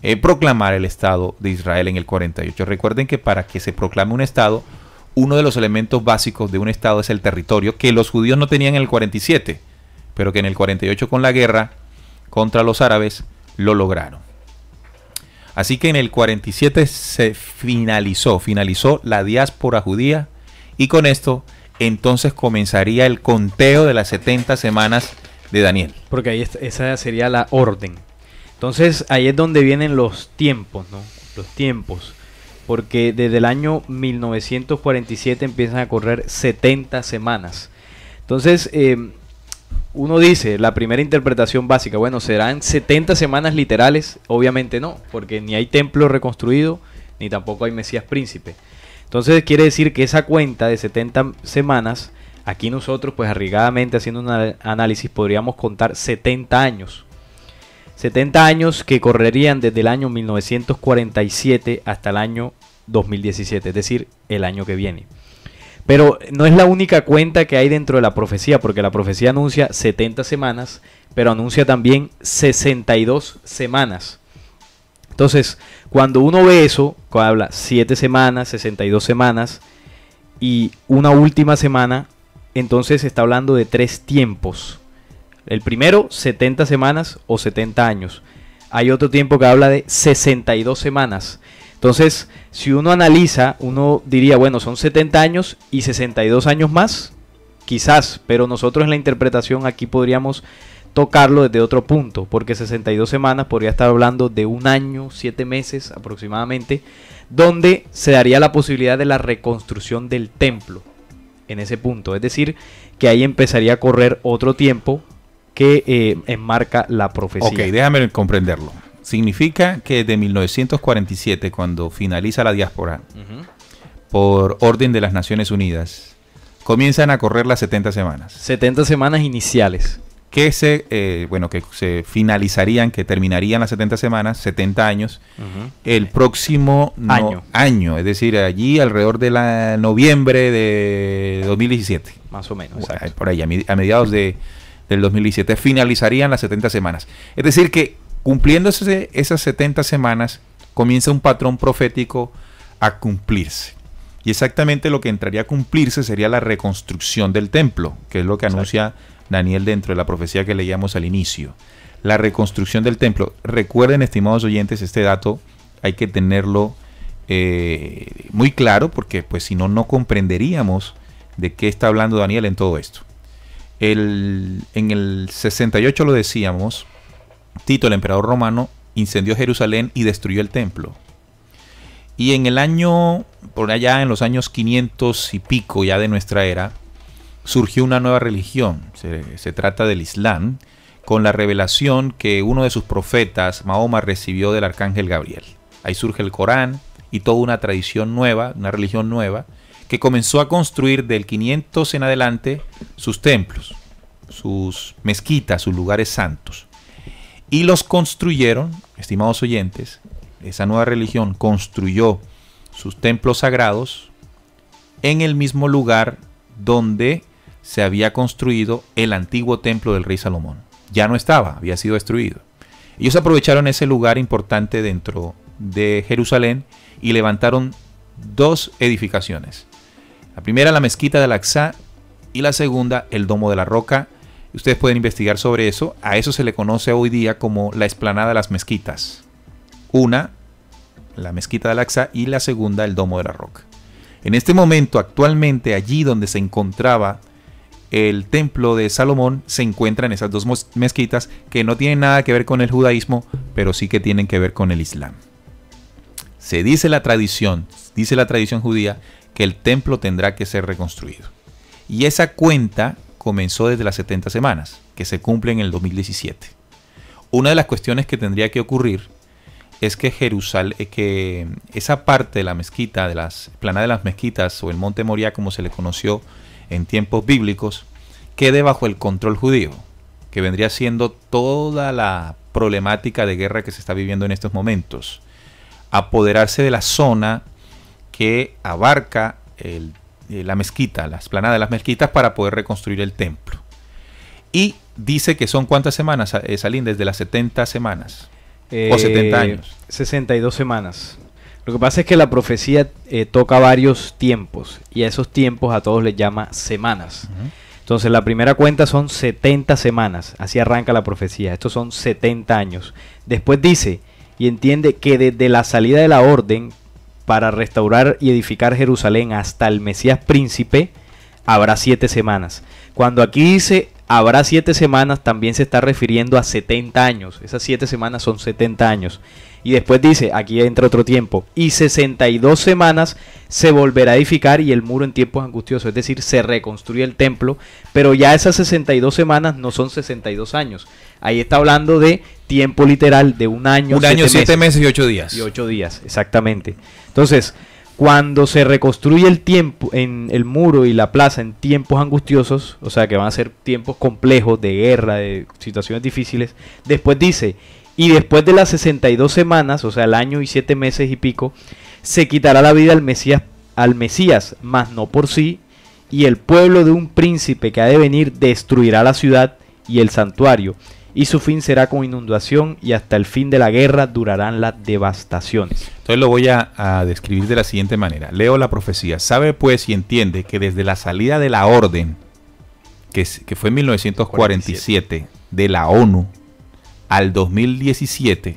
eh, proclamar el Estado de Israel en el 48. Recuerden que para que se proclame un Estado, uno de los elementos básicos de un Estado es el territorio, que los judíos no tenían en el 47, pero que en el 48 con la guerra contra los árabes, lo lograron. Así que en el 47 se finalizó, finalizó la diáspora judía y con esto entonces comenzaría el conteo de las 70 semanas de Daniel. Porque ahí esa sería la orden. Entonces ahí es donde vienen los tiempos, ¿no? Los tiempos. Porque desde el año 1947 empiezan a correr 70 semanas. Entonces, em, uno dice, la primera interpretación básica, bueno, serán 70 semanas literales, obviamente no, porque ni hay templo reconstruido, ni tampoco hay Mesías príncipe. Entonces quiere decir que esa cuenta de 70 semanas, aquí nosotros pues arriesgadamente haciendo un análisis podríamos contar 70 años. 70 años que correrían desde el año 1947 hasta el año 2017, es decir, el año que viene. Pero no es la única cuenta que hay dentro de la profecía, porque la profecía anuncia 70 semanas, pero anuncia también 62 semanas. Entonces, cuando uno ve eso, cuando habla 7 semanas, 62 semanas y una última semana, entonces está hablando de tres tiempos. El primero, 70 semanas o 70 años. Hay otro tiempo que habla de 62 semanas. Entonces, si uno analiza, uno diría, bueno, son 70 años y 62 años más, quizás, pero nosotros en la interpretación aquí podríamos tocarlo desde otro punto, porque 62 semanas podría estar hablando de un año, 7 meses aproximadamente, donde se daría la posibilidad de la reconstrucción del templo en ese punto. Es decir, que ahí empezaría a correr otro tiempo que eh, enmarca la profecía. Ok, déjame comprenderlo. Significa que de 1947, cuando finaliza la diáspora, por orden de las Naciones Unidas, comienzan a correr las 70 semanas. 70 semanas iniciales. Que se, eh, bueno, que se finalizarían, que terminarían las 70 semanas, 70 años, el próximo año. es decir, allí alrededor de la noviembre de 2017. Más o menos, Por ahí, a mediados de, del 2017, finalizarían las 70 semanas. Es decir, que Cumpliéndose esas 70 semanas, comienza un patrón profético a cumplirse. Y exactamente lo que entraría a cumplirse sería la reconstrucción del templo, que es lo que anuncia Daniel dentro de la profecía que leíamos al inicio. La reconstrucción del templo. Recuerden, estimados oyentes, este dato hay que tenerlo eh, muy claro porque pues si no, no comprenderíamos de qué está hablando Daniel en todo esto. El, en el 68 lo decíamos, Tito, el emperador romano, incendió Jerusalén y destruyó el templo. Y en el año, por allá en los años 500 y pico ya de nuestra era, surgió una nueva religión. Se, trata del Islam, con la revelación que uno de sus profetas, Mahoma, recibió del arcángel Gabriel. Ahí surge el Corán y toda una tradición nueva, una religión nueva, que comenzó a construir del 500 en adelante sus templos, sus mezquitas, sus lugares santos. Y los construyeron, estimados oyentes, esa nueva religión construyó sus templos sagrados en el mismo lugar donde se había construido el antiguo templo del rey Salomón. Ya no estaba, había sido destruido. Ellos aprovecharon ese lugar importante dentro de Jerusalén y levantaron dos edificaciones. La primera la mezquita de la Axá, y la segunda el Domo de la Roca Ustedes pueden investigar sobre eso. A eso se le conoce hoy día como la explanada de las mezquitas. Una, la mezquita de Al-Aqsa y la segunda, el Domo de la Roca. En este momento, actualmente, allí donde se encontraba el templo de Salomón, se encuentran esas dos mezquitas que no tienen nada que ver con el judaísmo, pero sí que tienen que ver con el islam. Se dice la tradición, dice la tradición judía, que el templo tendrá que ser reconstruido. Y esa cuenta comenzó desde las 70 semanas, que se cumplen en el 2017. Una de las cuestiones que tendría que ocurrir es que Jerusalén, eh, que esa parte de la mezquita, de las planas de las mezquitas o el Monte Moria como se le conoció en tiempos bíblicos, quede bajo el control judío, que vendría siendo toda la problemática de guerra que se está viviendo en estos momentos. Apoderarse de la zona que abarca el eh, la mezquita, la explanada de las mezquitas para poder reconstruir el templo. Y dice que son cuántas semanas, eh, Salín, desde las 70 semanas. o 70 eh, años. 62 semanas. Lo que pasa es que la profecía toca varios tiempos y a esos tiempos a todos les llama semanas. Entonces la primera cuenta son 70 semanas, así arranca la profecía, estos son 70 años. Después dice y entiende que desde la salida de la orden para restaurar y edificar Jerusalén hasta el Mesías príncipe, habrá siete semanas. Cuando aquí dice habrá siete semanas, también se está refiriendo a 70 años. Esas siete semanas son 70 años. Y después dice, aquí entra otro tiempo, y 62 semanas se volverá a edificar y el muro en tiempos angustiosos, es decir, se reconstruye el templo, pero ya esas 62 semanas no son 62 años. Ahí está hablando de tiempo literal de un año. Un año, siete, meses, y ocho días. Y ocho días, exactamente. Entonces, cuando se reconstruye el tiempo en el muro y la plaza en tiempos angustiosos, o sea que van a ser tiempos complejos de guerra, de situaciones difíciles, después dice, y después de las 62 semanas, o sea, el año y siete meses y pico, se quitará la vida al Mesías, al Mesías, mas no por sí, y el pueblo de un príncipe que ha de venir destruirá la ciudad y el santuario, y su fin será con inundación, y hasta el fin de la guerra durarán las devastaciones. Entonces lo voy a, describir de la siguiente manera. Leo la profecía. Sabe pues y entiende que desde la salida de la orden, que, fue en 1947, de la ONU, al 2017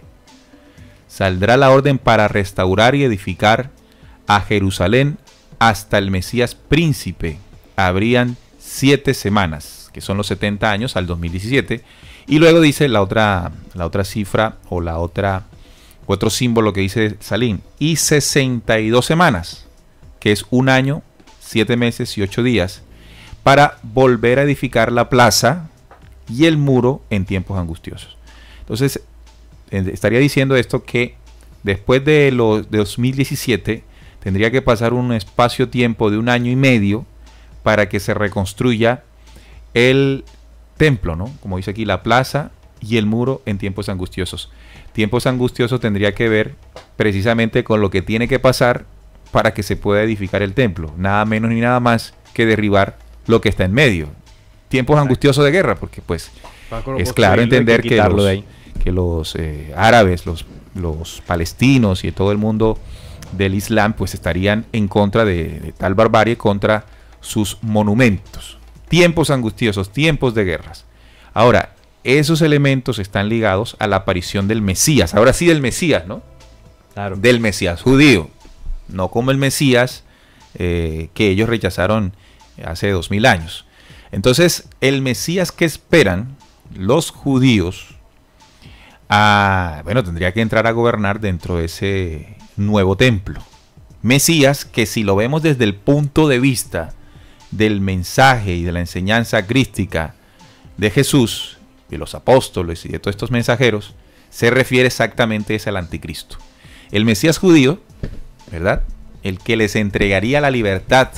saldrá la orden para restaurar y edificar a Jerusalén hasta el Mesías príncipe. Habrían siete semanas, que son los 70 años al 2017. Y luego dice la otra, la otra cifra o la otra, otro símbolo que dice salín Y 62 semanas, que es un año, siete meses y ocho días, para volver a edificar la plaza y el muro en tiempos angustiosos. Entonces, estaría diciendo esto que después de, los, de 2017 tendría que pasar un espacio-tiempo de un año y medio para que se reconstruya el templo, ¿no? Como dice aquí, la plaza y el muro en tiempos angustiosos. Tiempos angustiosos tendría que ver precisamente con lo que tiene que pasar para que se pueda edificar el templo. Nada menos ni nada más que derribar lo que está en medio. Tiempos angustiosos de guerra, porque pues es claro entender que, los, eh, árabes, los, los palestinos y todo el mundo del Islam, pues estarían en contra de, tal barbarie, contra sus monumentos. Tiempos angustiosos, tiempos de guerras. Ahora, esos elementos están ligados a la aparición del Mesías. Ahora sí del Mesías, ¿no? Del Mesías judío. No como el Mesías eh, que ellos rechazaron hace dos mil años. Entonces, el Mesías que esperan los judíos a, bueno, tendría que entrar a gobernar dentro de ese nuevo templo. Mesías que si lo vemos desde el punto de vista del mensaje y de la enseñanza crística de Jesús, de los apóstoles y de todos estos mensajeros, se refiere exactamente es al anticristo. El Mesías judío, ¿verdad? El que les entregaría la libertad,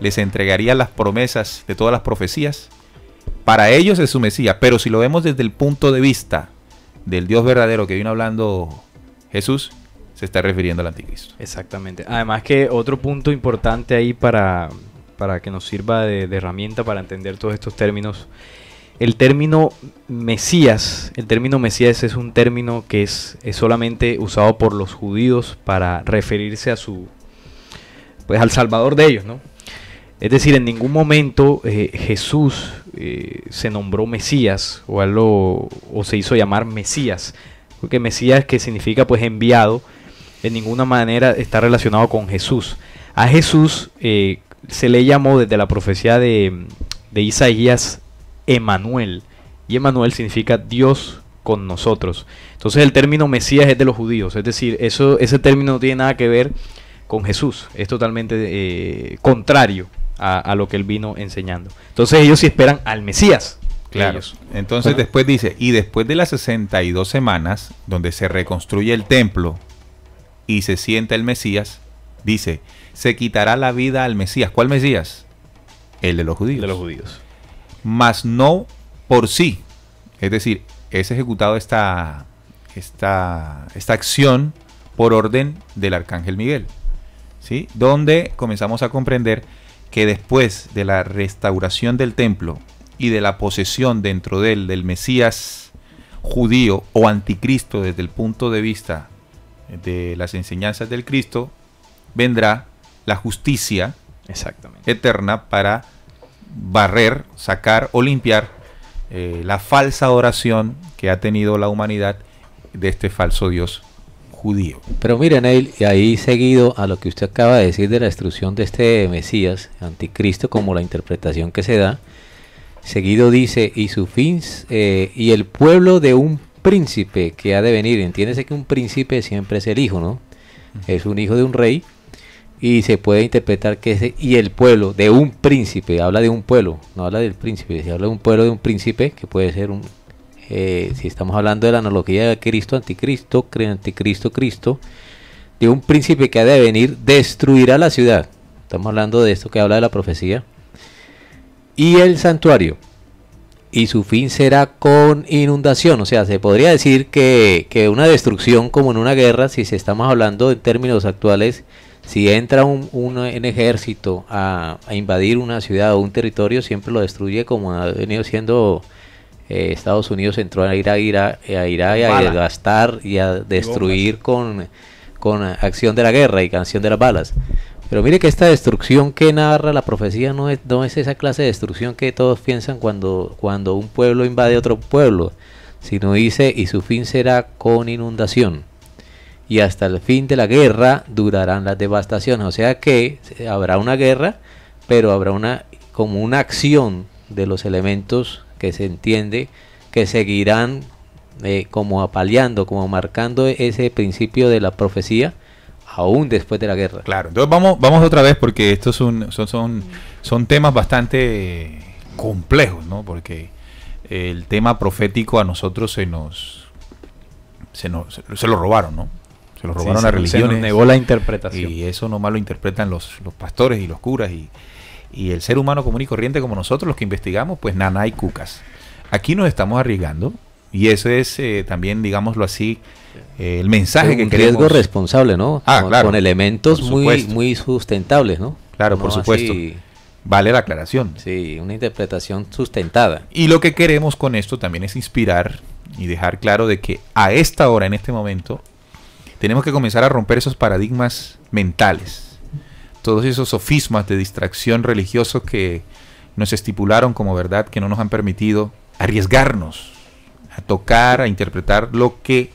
les entregaría las promesas de todas las profecías, para ellos es su Mesías, pero si lo vemos desde el punto de vista del Dios verdadero que vino hablando Jesús, se está refiriendo al anticristo. Exactamente. Además que otro punto importante ahí para, para que nos sirva de, herramienta para entender todos estos términos, el término Mesías, el término Mesías es un término que es, es solamente usado por los judíos para referirse a su, pues al Salvador de ellos, ¿no? Es decir, en ningún momento eh, Jesús eh, se nombró Mesías o, o se hizo llamar Mesías, porque Mesías que significa pues enviado, en ninguna manera está relacionado con Jesús. A Jesús eh, se le llamó desde la profecía de, de Isaías Emanuel, y Emanuel significa Dios con nosotros. Entonces el término Mesías es de los judíos, es decir, eso, ese término no tiene nada que ver con Jesús, es totalmente contrario a, lo que él vino enseñando. Entonces ellos sí esperan al Mesías. Claro. Entonces después dice, y después de las 62 semanas, donde se reconstruye el templo y se sienta el Mesías, dice, se quitará la vida al Mesías. ¿Cuál Mesías? El de los judíos. De los judíos. Mas no por sí. Es decir, es ejecutado esta, esta, esta acción por orden del arcángel Miguel. ¿sí? Donde comenzamos a comprender que después de la restauración del templo y de la posesión dentro de él del Mesías judío o anticristo desde el punto de vista de las enseñanzas del Cristo, vendrá la justicia Exactamente. eterna para barrer, sacar o limpiar eh, la falsa oración que ha tenido la humanidad de este falso Dios pero miren, y ahí seguido a lo que usted acaba de decir de la destrucción de este Mesías, anticristo, como la interpretación que se da, seguido dice, y su fin, eh, y el pueblo de un príncipe que ha de venir, entiéndese que un príncipe siempre es el hijo, ¿no? Es un hijo de un rey, y se puede interpretar que ese, y el pueblo de un príncipe, habla de un pueblo, no habla del príncipe, se habla de un pueblo de un príncipe, que puede ser un eh, si estamos hablando de la analogía de Cristo, anticristo, anticristo, Cristo, de un príncipe que ha de venir, destruirá la ciudad. Estamos hablando de esto que habla de la profecía. Y el santuario. Y su fin será con inundación. O sea, se podría decir que, una destrucción como en una guerra, si se estamos hablando en términos actuales, si entra un, ejército a, invadir una ciudad o un territorio, siempre lo destruye como ha venido siendo eh, Estados Unidos entró a ir a, ir a, ir a, gastar y a destruir con, con acción de la guerra y canción de las balas. Pero mire que esta destrucción que narra la profecía no es, no es esa clase de destrucción que todos piensan cuando, cuando un pueblo invade otro pueblo, sino dice, y su fin será con inundación. Y hasta el fin de la guerra durarán las devastaciones. O sea que eh, habrá una guerra, pero habrá una como una acción de los elementos que se entiende que seguirán eh, como apaleando, como marcando ese principio de la profecía aún después de la guerra. Claro, entonces vamos, vamos otra vez porque estos son, son, temas bastante complejos, ¿no? Porque el tema profético a nosotros se nos se, nos, se lo robaron, ¿no? Se lo robaron a las religiones. Se nos negó la interpretación. Y eso nomás lo interpretan los, los pastores y los curas y, y el ser humano común y corriente como nosotros, los que investigamos, pues nana y cucas. Aquí nos estamos arriesgando y ese es eh, también, digámoslo así, eh, el mensaje que queremos. riesgo responsable, ¿no? Ah, con, elementos muy, muy sustentables, ¿no? Claro, por supuesto. Vale la aclaración. Sí, una interpretación sustentada. Y lo que queremos con esto también es inspirar y dejar claro de que a esta hora, en este momento, tenemos que comenzar a romper esos paradigmas mentales todos esos sofismas de distracción religioso que nos estipularon como verdad, que no nos han permitido arriesgarnos a tocar, a interpretar lo que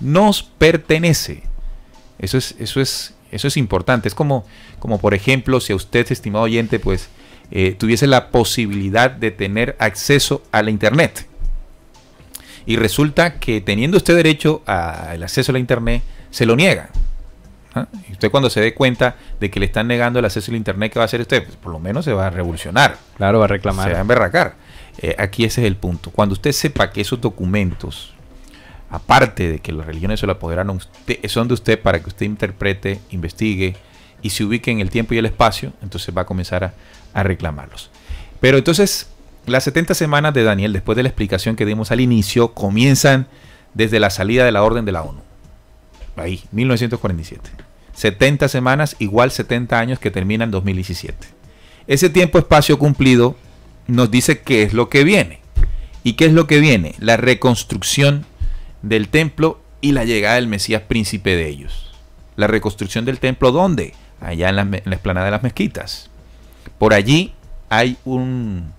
nos pertenece. Eso es, eso es, eso es importante. Es como, como, por ejemplo, si a usted, estimado oyente, pues eh, tuviese la posibilidad de tener acceso a la Internet. Y resulta que teniendo usted derecho al acceso a la Internet, se lo niega. ¿Ah? Y usted cuando se dé cuenta de que le están negando el acceso al Internet, ¿qué va a hacer usted? por lo menos se va a revolucionar. Claro, va a reclamar. Se va a emberracar. Eh, aquí ese es el punto. Cuando usted sepa que esos documentos, aparte de que las religiones se lo apoderaron, son de usted para que usted interprete, investigue y se ubique en el tiempo y el espacio, entonces va a comenzar a, a reclamarlos. Pero entonces, las 70 semanas de Daniel, después de la explicación que dimos al inicio, comienzan desde la salida de la orden de la ONU. Ahí, 1947. 70 semanas igual 70 años que terminan 2017. Ese tiempo-espacio cumplido nos dice qué es lo que viene. ¿Y qué es lo que viene? La reconstrucción del templo y la llegada del Mesías príncipe de ellos. La reconstrucción del templo, ¿dónde? Allá en la, en explanada de las mezquitas. Por allí hay un,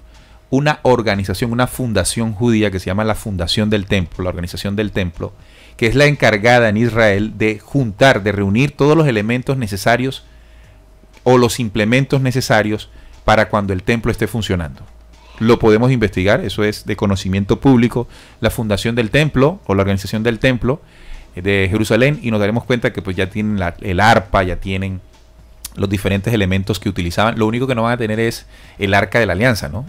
una organización, una fundación judía que se llama la Fundación del Templo, la Organización del Templo, que es la encargada en Israel de juntar, de reunir todos los elementos necesarios o los implementos necesarios para cuando el templo esté funcionando. Lo podemos investigar, eso es de conocimiento público, la fundación del templo o la organización del templo eh, de Jerusalén y nos daremos cuenta que pues ya tienen el arpa, ya tienen los diferentes elementos que utilizaban. Lo único que no van a tener es el arca de la alianza, ¿no?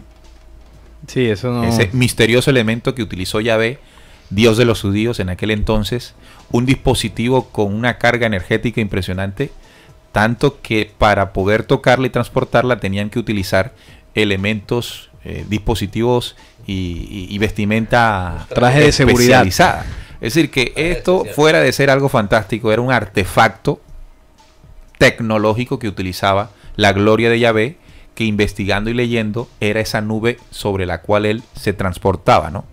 Sí, eso no. Ese misterioso elemento que utilizó Yahvé Dios de los judíos en aquel entonces, un dispositivo con una carga energética impresionante, tanto que para poder tocarla y transportarla tenían que utilizar elementos, eh, dispositivos y, y, vestimenta traje de seguridad. Es decir, que esto fuera de ser algo fantástico, era un artefacto tecnológico que utilizaba la gloria de Yahvé, que investigando y leyendo era esa nube sobre la cual él se transportaba, ¿no?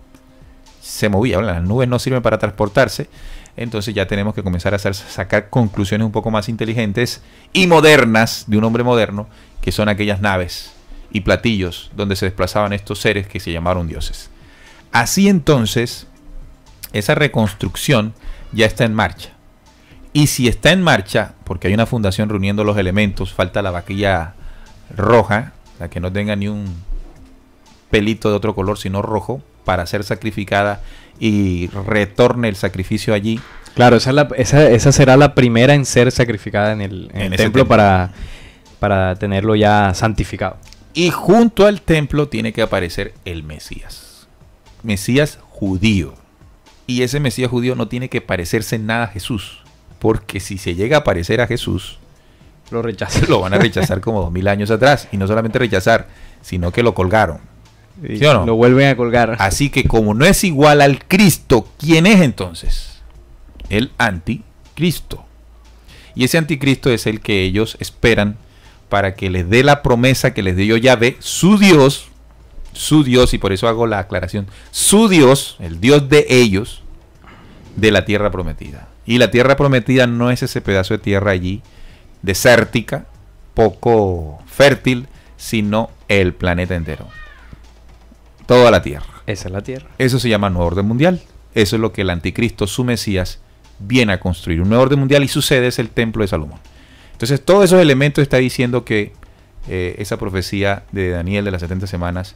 se movía. las nubes no sirven para transportarse. Entonces ya tenemos que comenzar a sacar conclusiones un poco más inteligentes y modernas de un hombre moderno, que son aquellas naves y platillos donde se desplazaban estos seres que se llamaron dioses. Así entonces, esa reconstrucción ya está en marcha. Y si está en marcha, porque hay una fundación reuniendo los elementos, falta la vaquilla roja, la que no tenga ni un pelito de otro color sino rojo, para ser sacrificada y retorne el sacrificio allí. Claro, esa, esa, será la primera en ser sacrificada en el, templo, Para, para tenerlo ya santificado. Y junto al templo tiene que aparecer el Mesías. Mesías judío. Y ese Mesías judío no tiene que parecerse en nada a Jesús. Porque si se llega a parecer a Jesús, lo, rechazan. lo van a rechazar como dos mil años atrás. Y no solamente rechazar, sino que lo colgaron. Lo vuelven a colgar. Así que como no es igual al Cristo, ¿quién es entonces? El anticristo. Y ese anticristo es el que ellos esperan para que les dé la promesa que les dio Yahvé, su Dios, su Dios, y por eso hago la aclaración, su Dios, el Dios de ellos, de la tierra prometida. Y la tierra prometida no es ese pedazo de tierra allí, desértica, poco fértil, sino el planeta entero toda la tierra. Esa es la tierra. Eso se llama nuevo orden mundial. Eso es lo que el anticristo, su Mesías, viene a construir. Un nuevo orden mundial y su sede es el templo de Salomón. Entonces, todos esos elementos está diciendo que eh, esa profecía de Daniel de las 70 semanas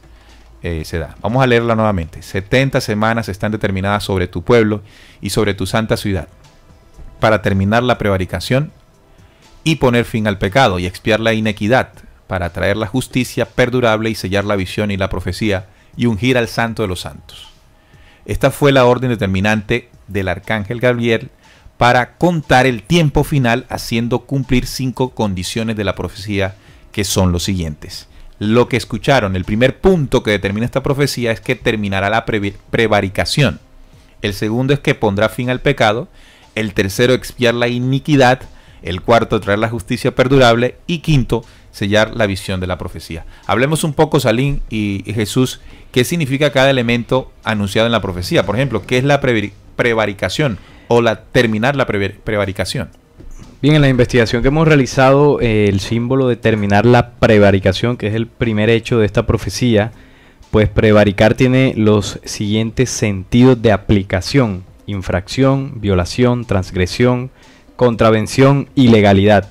eh, se da. Vamos a leerla nuevamente. 70 semanas están determinadas sobre tu pueblo y sobre tu santa ciudad para terminar la prevaricación y poner fin al pecado y expiar la inequidad para traer la justicia perdurable y sellar la visión y la profecía y ungir al santo de los santos. Esta fue la orden determinante del arcángel Gabriel para contar el tiempo final haciendo cumplir cinco condiciones de la profecía que son los siguientes. Lo que escucharon, el primer punto que determina esta profecía es que terminará la prevaricación. El segundo es que pondrá fin al pecado. El tercero, expiar la iniquidad. El cuarto, traer la justicia perdurable. Y quinto, sellar la visión de la profecía. Hablemos un poco, Salín y, Jesús, qué significa cada elemento anunciado en la profecía. Por ejemplo, ¿qué es la prevaricación o la terminar la prevaricación? Bien, en la investigación que hemos realizado, eh, el símbolo de terminar la prevaricación, que es el primer hecho de esta profecía, pues prevaricar tiene los siguientes sentidos de aplicación. Infracción, violación, transgresión, contravención, ilegalidad.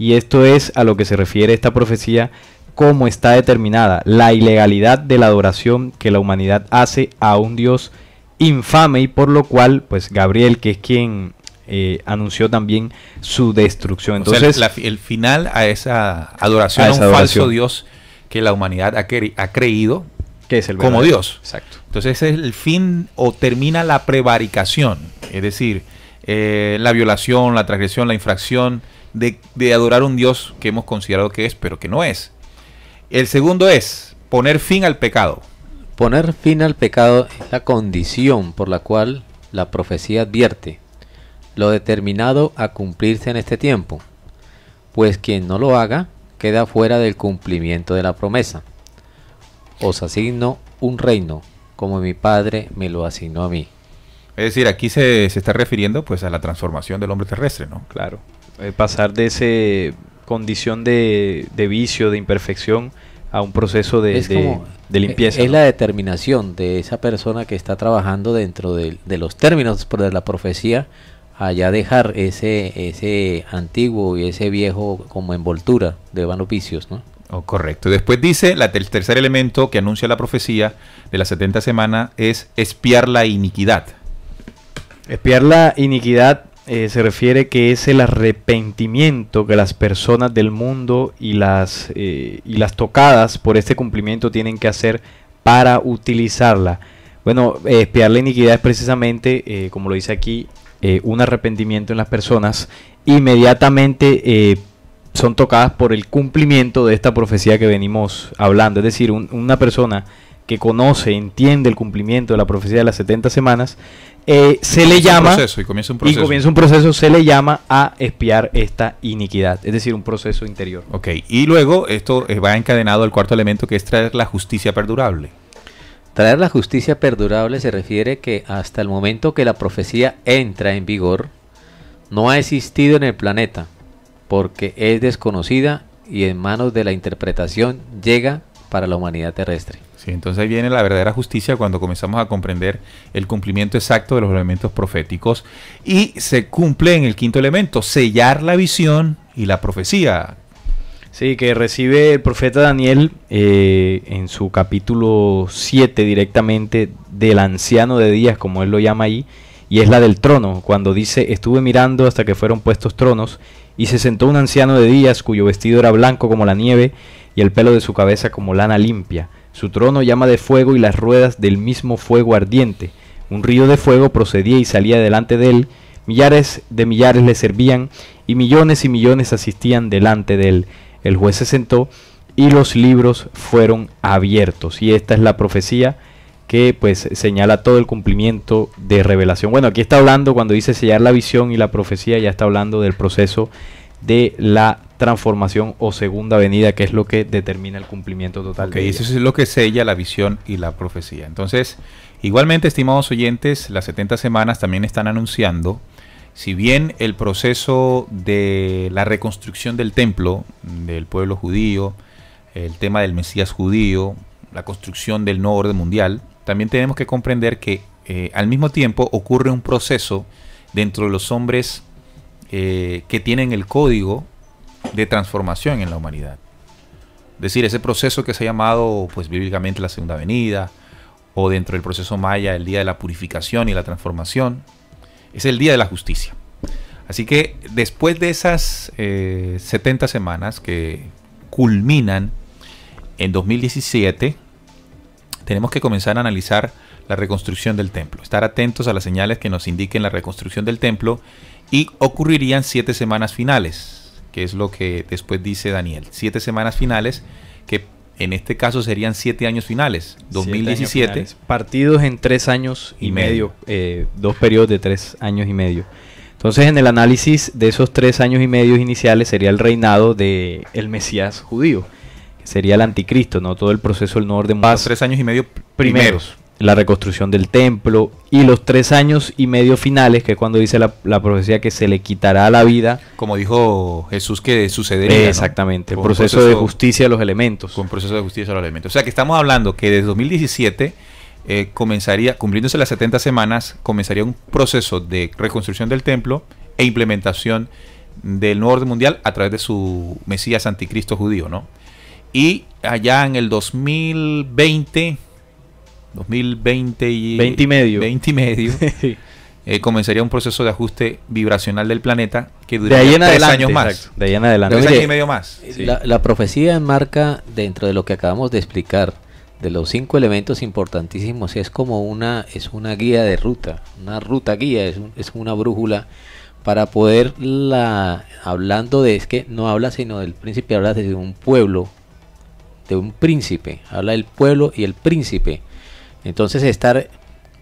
Y esto es a lo que se refiere esta profecía como está determinada, la ilegalidad de la adoración que la humanidad hace a un Dios infame y por lo cual, pues Gabriel, que es quien eh, anunció también su destrucción. Entonces, el final a esa adoración a, un falso Dios que la humanidad ha, creído que es el como Dios. Exacto. Entonces es el fin o termina la prevaricación, es decir, eh, la violación, la transgresión, la infracción de, adorar un Dios que hemos considerado que es, pero que no es. El segundo es poner fin al pecado. Poner fin al pecado es la condición por la cual la profecía advierte lo determinado a cumplirse en este tiempo, pues quien no lo haga queda fuera del cumplimiento de la promesa. Os asigno un reino, como mi Padre me lo asignó a mí. Es decir, aquí se, se está refiriendo pues a la transformación del hombre terrestre, ¿no? Claro. Eh, pasar de esa condición de, vicio, de imperfección, a un proceso de, eh, limpieza. Es la determinación de esa persona que está trabajando dentro de, los términos de la profecía allá dejar ese, ese antiguo y ese viejo como envoltura de vanos vicios, ¿no? Oh, correcto. Después dice, la, el tercer elemento que anuncia la profecía de la 70 semana es espiar la iniquidad. Espiar la iniquidad eh, se refiere que es el arrepentimiento que las personas del mundo y las, eh, y las tocadas por este cumplimiento tienen que hacer para utilizarla. Bueno, eh, espiar la iniquidad es precisamente, como lo dice aquí, un arrepentimiento en las personas. Inmediatamente son tocadas por el cumplimiento de esta profecía que venimos hablando. Es decir, una persona que conoce, entiende el cumplimiento de la profecía de las 70 semanas, eh, se le llama... y un proceso. Y comienza un proceso, se le llama a espiar esta iniquidad, es decir, un proceso interior. Ok, y luego esto eh, va encadenado al cuarto elemento que es traer la justicia perdurable. Traer la justicia perdurable se refiere que hasta el momento que la profecía entra en vigor, no ha existido en el planeta, porque es desconocida y en manos de la interpretación llega para la humanidad terrestre entonces ahí viene la verdadera justicia cuando comenzamos a comprender el cumplimiento exacto de los elementos proféticos y se cumple en el quinto elemento, sellar la visión y la profecía. Sí, que recibe el profeta Daniel eh, en su capítulo 7 directamente del anciano de días, como él lo llama ahí, y es la del trono, cuando dice, estuve mirando hasta que fueron puestos tronos, y se sentó un anciano de días cuyo vestido era blanco como la nieve y el pelo de su cabeza como lana limpia su trono llama de fuego y las ruedas del mismo fuego ardiente. Un río de fuego procedía y salía delante de él. Millares de millares le servían y millones y millones asistían delante de él. El juez se sentó y los libros fueron abiertos. Y esta es la profecía que pues señala todo el cumplimiento de revelación. Bueno, aquí está hablando cuando dice sellar la visión y la profecía, ya está hablando del proceso de la transformación o segunda venida, que es lo que determina el cumplimiento total. Ok, eso es lo que sella la visión y la profecía. Entonces, igualmente, estimados oyentes, las 70 semanas también están anunciando, si bien el proceso de la reconstrucción del templo del pueblo judío, el tema del Mesías judío, la construcción del nuevo orden mundial, también tenemos que comprender que eh, al mismo tiempo ocurre un proceso dentro de los hombres eh, que tienen el código de transformación en la humanidad. Es decir, ese proceso que se ha llamado, pues bíblicamente, la segunda venida, o dentro del proceso maya, el día de la purificación y la transformación, es el día de la justicia. Así que después de esas 70 eh, semanas que culminan en 2017, tenemos que comenzar a analizar la reconstrucción del templo, estar atentos a las señales que nos indiquen la reconstrucción del templo y ocurrirían siete semanas finales, que es lo que después dice Daniel. Siete semanas finales, que en este caso serían siete años finales, 2017. Partidos en tres años y, medio, eh, dos periodos de tres años y medio. Entonces, en el análisis de esos tres años y medio iniciales sería el reinado de el Mesías judío, que sería el anticristo, ¿no? Todo el proceso del no orden. más tres años y medio primeros la reconstrucción del templo y los tres años y medio finales, que es cuando dice la, profecía que se le quitará la vida. Como dijo Jesús que sucedería. exactamente, el proceso, de justicia a los elementos. Con proceso de justicia los elementos. O sea que estamos hablando que desde 2017 eh, comenzaría, cumpliéndose las 70 semanas, comenzaría un proceso de reconstrucción del templo e implementación del nuevo orden mundial a través de su Mesías anticristo judío, ¿no? Y allá en el 2020 2020 y... 20 y medio. comenzaría un proceso de ajuste vibracional del planeta que duraría de tres años más. De ahí en adelante. años y medio más. La, profecía enmarca, dentro de lo que acabamos de explicar, de los cinco elementos importantísimos, es como una, es una guía de ruta, una ruta guía, es, es una brújula para poder la hablando de es que no habla sino del príncipe habla de un pueblo de un príncipe habla del pueblo y el príncipe entonces estar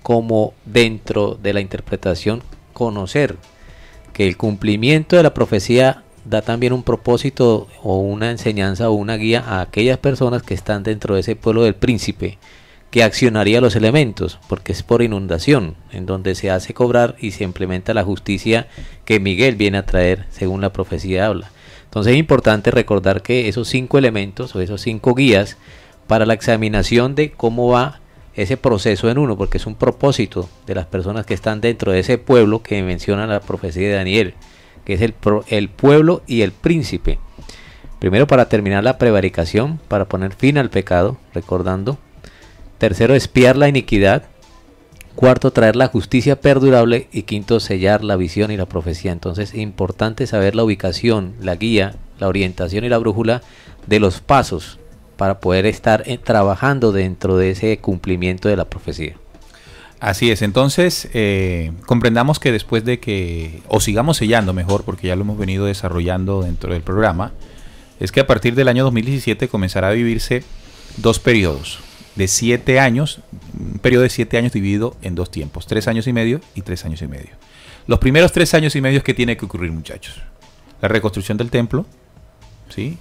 como dentro de la interpretación, conocer que el cumplimiento de la profecía da también un propósito o una enseñanza o una guía a aquellas personas que están dentro de ese pueblo del príncipe, que accionaría los elementos, porque es por inundación, en donde se hace cobrar y se implementa la justicia que Miguel viene a traer, según la profecía habla. Entonces es importante recordar que esos cinco elementos o esos cinco guías para la examinación de cómo va ese proceso en uno, porque es un propósito de las personas que están dentro de ese pueblo que menciona la profecía de Daniel, que es el, el pueblo y el príncipe. Primero para terminar la prevaricación, para poner fin al pecado, recordando. Tercero, espiar la iniquidad. Cuarto, traer la justicia perdurable. Y quinto, sellar la visión y la profecía. Entonces, importante saber la ubicación, la guía, la orientación y la brújula de los pasos para poder estar eh, trabajando dentro de ese cumplimiento de la profecía. Así es, entonces eh, comprendamos que después de que, o sigamos sellando mejor, porque ya lo hemos venido desarrollando dentro del programa, es que a partir del año 2017 comenzará a vivirse dos periodos de siete años, un periodo de siete años dividido en dos tiempos, tres años y medio y tres años y medio. Los primeros tres años y medio que tiene que ocurrir, muchachos. La reconstrucción del templo, ¿sí?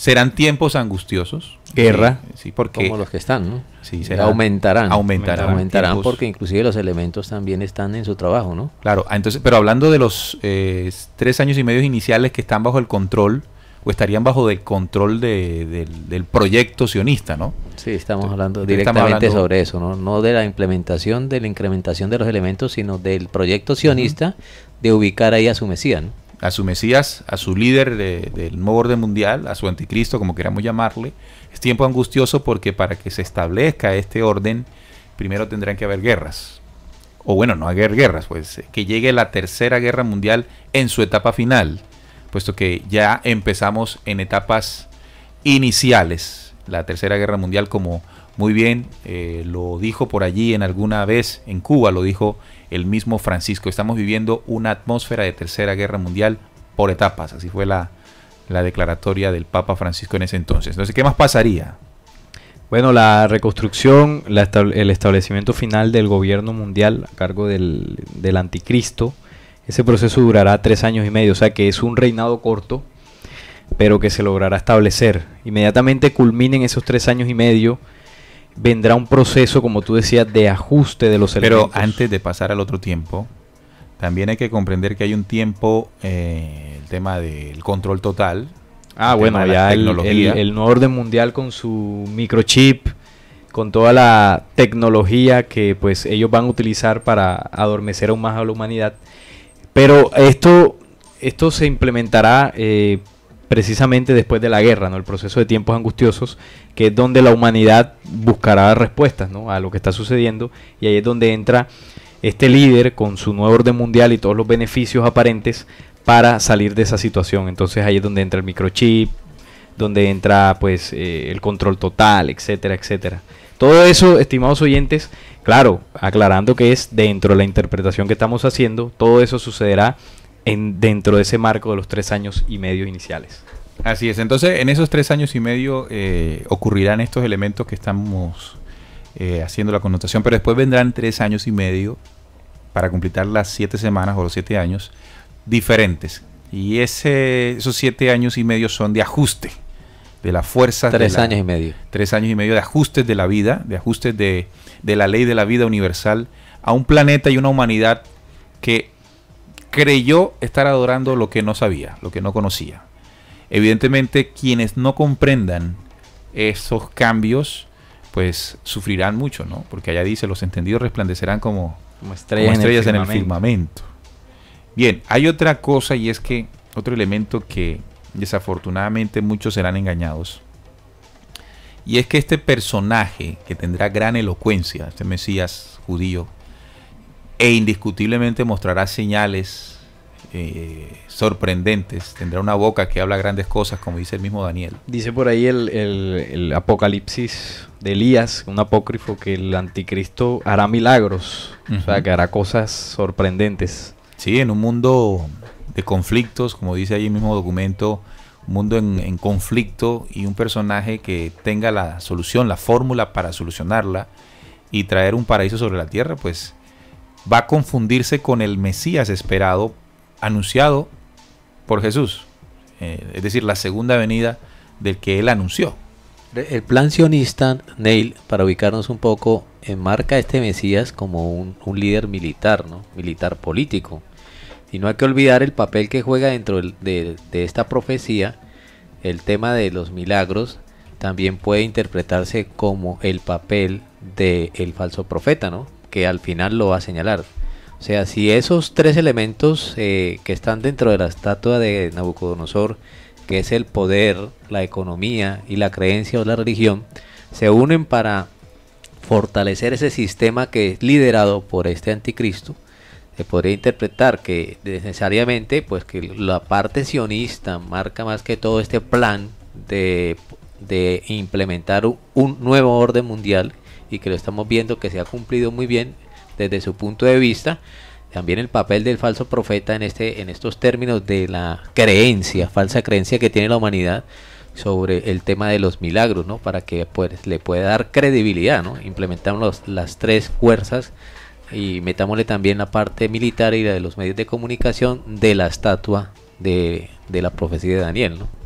Serán tiempos angustiosos. Guerra. Sí, porque, como los que están, ¿no? Sí, aumentarán. Aumentarán. Aumentarán porque inclusive los elementos también están en su trabajo, ¿no? Claro, ah, entonces, pero hablando de los eh, tres años y medio iniciales que están bajo el control o estarían bajo el control del proyecto sionista, ¿no? Sí, estamos hablando directamente sobre eso, ¿no? No de la implementación, de la incrementación de los elementos, sino del proyecto sionista de ubicar ahí a su Mesías, ¿no? a su Mesías, a su líder del nuevo orden mundial, a su anticristo, como queramos llamarle. Es tiempo angustioso porque para que se establezca este orden, primero tendrán que haber guerras. O bueno, no haber guerras, pues eh, que llegue la tercera guerra mundial en su etapa final, puesto que ya empezamos en etapas iniciales. La tercera guerra mundial, como muy bien eh, lo dijo por allí en alguna vez en Cuba, lo dijo el mismo Francisco. Estamos viviendo una atmósfera de Tercera Guerra Mundial por etapas. Así fue la, declaratoria del Papa Francisco en ese entonces. Entonces, ¿qué más pasaría? Bueno, la reconstrucción, el establecimiento final del gobierno mundial a cargo del, del, anticristo, ese proceso durará tres años y medio, o sea que es un reinado corto, pero que se logrará establecer. Inmediatamente culminen esos tres años y medio, vendrá un proceso, como tú decías, de ajuste de los elementos. Pero antes de pasar al otro tiempo, también hay que comprender que hay un tiempo, eh, el tema del control total. Ah, bueno, ya el, el, el, nuevo orden mundial con su microchip, con toda la tecnología que pues ellos van a utilizar para adormecer aún más a la humanidad. Pero esto, esto se implementará eh, precisamente después de la guerra, ¿no? el proceso de tiempos angustiosos, que es donde la humanidad buscará respuestas ¿no? a lo que está sucediendo, y ahí es donde entra este líder con su nuevo orden mundial y todos los beneficios aparentes para salir de esa situación. Entonces ahí es donde entra el microchip, donde entra pues eh, el control total, etcétera, etcétera. Todo eso, estimados oyentes, claro, aclarando que es dentro de la interpretación que estamos haciendo, todo eso sucederá dentro de ese marco de los tres años y medio iniciales. Así es, entonces en esos tres años y medio eh, ocurrirán estos elementos que estamos eh, haciendo la connotación, pero después vendrán tres años y medio para completar las siete semanas o los siete años diferentes. Y esos siete años y medio son de ajuste de la fuerza. Tres años y medio. Tres años y medio de ajustes de la vida, de ajustes de, de la ley de la vida universal a un planeta y una humanidad que creyó estar adorando lo que no sabía, lo que no conocía. Evidentemente, quienes no comprendan esos cambios, pues sufrirán mucho, ¿no? Porque allá dice, los entendidos resplandecerán como, como estrellas, en, el firmamento. Bien, hay otra cosa y es que otro elemento que desafortunadamente muchos serán engañados. Y es que este personaje que tendrá gran elocuencia, este Mesías judío, e indiscutiblemente mostrará señales eh, sorprendentes, tendrá una boca que habla grandes cosas, como dice el mismo Daniel. Dice por ahí el, apocalipsis de Elías, un apócrifo, que el anticristo hará milagros, o sea, que hará cosas sorprendentes. Sí, en un mundo de conflictos, como dice ahí el mismo documento, un mundo en conflicto y un personaje que tenga la solución, la fórmula para solucionarla y traer un paraíso sobre la tierra, pues va a confundirse con el Mesías esperado, anunciado por Jesús. Eh, es decir, la segunda venida del que él anunció. El plan sionista, Neil, para ubicarnos un poco, enmarca a este Mesías como un, líder militar, ¿no? militar político. Y no hay que olvidar el papel que juega dentro de, esta profecía, el tema de los milagros, también puede interpretarse como el papel del el falso profeta, ¿no? que al final lo va a señalar. O sea, si esos tres elementos eh, que están dentro de la estatua de Nabucodonosor, que es el poder, la economía y la creencia o la religión, se unen para fortalecer ese sistema que es liderado por este anticristo, se podría interpretar que necesariamente pues que la parte sionista marca más que todo este plan de, de implementar un nuevo orden mundial y que lo estamos viendo que se ha cumplido muy bien desde su punto de vista. También el papel del falso profeta en, este, en estos términos de la creencia, falsa creencia que tiene la humanidad sobre el tema de los milagros, ¿no? Para que pues, le pueda dar credibilidad, ¿no? Implementamos las tres fuerzas y metámosle también la parte militar y la de los medios de comunicación de la estatua de, de la profecía de Daniel, ¿no?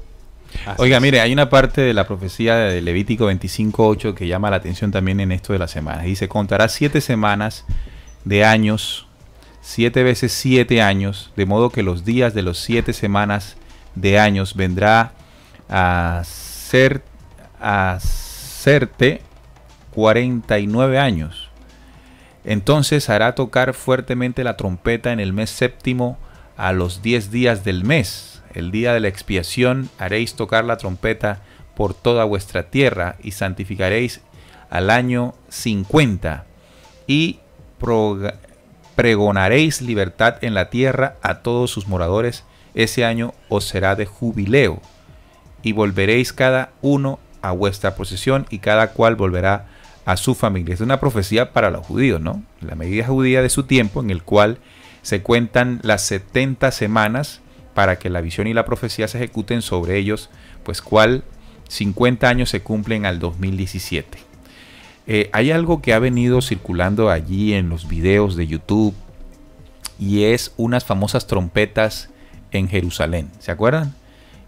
Oiga, mire, hay una parte de la profecía de Levítico 25.8 que llama la atención también en esto de las semanas. Dice, contará siete semanas de años, siete veces siete años, de modo que los días de los siete semanas de años vendrá a ser a serte 49 años. Entonces hará tocar fuertemente la trompeta en el mes séptimo a los diez días del mes el día de la expiación haréis tocar la trompeta por toda vuestra tierra y santificaréis al año 50 y pregonaréis libertad en la tierra a todos sus moradores. Ese año os será de jubileo y volveréis cada uno a vuestra posesión y cada cual volverá a su familia. Es una profecía para los judíos, ¿no? La medida judía de su tiempo en el cual se cuentan las 70 semanas para que la visión y la profecía se ejecuten sobre ellos, pues ¿cuál? 50 años se cumplen al 2017. Eh, hay algo que ha venido circulando allí en los videos de YouTube y es unas famosas trompetas en Jerusalén, ¿se acuerdan?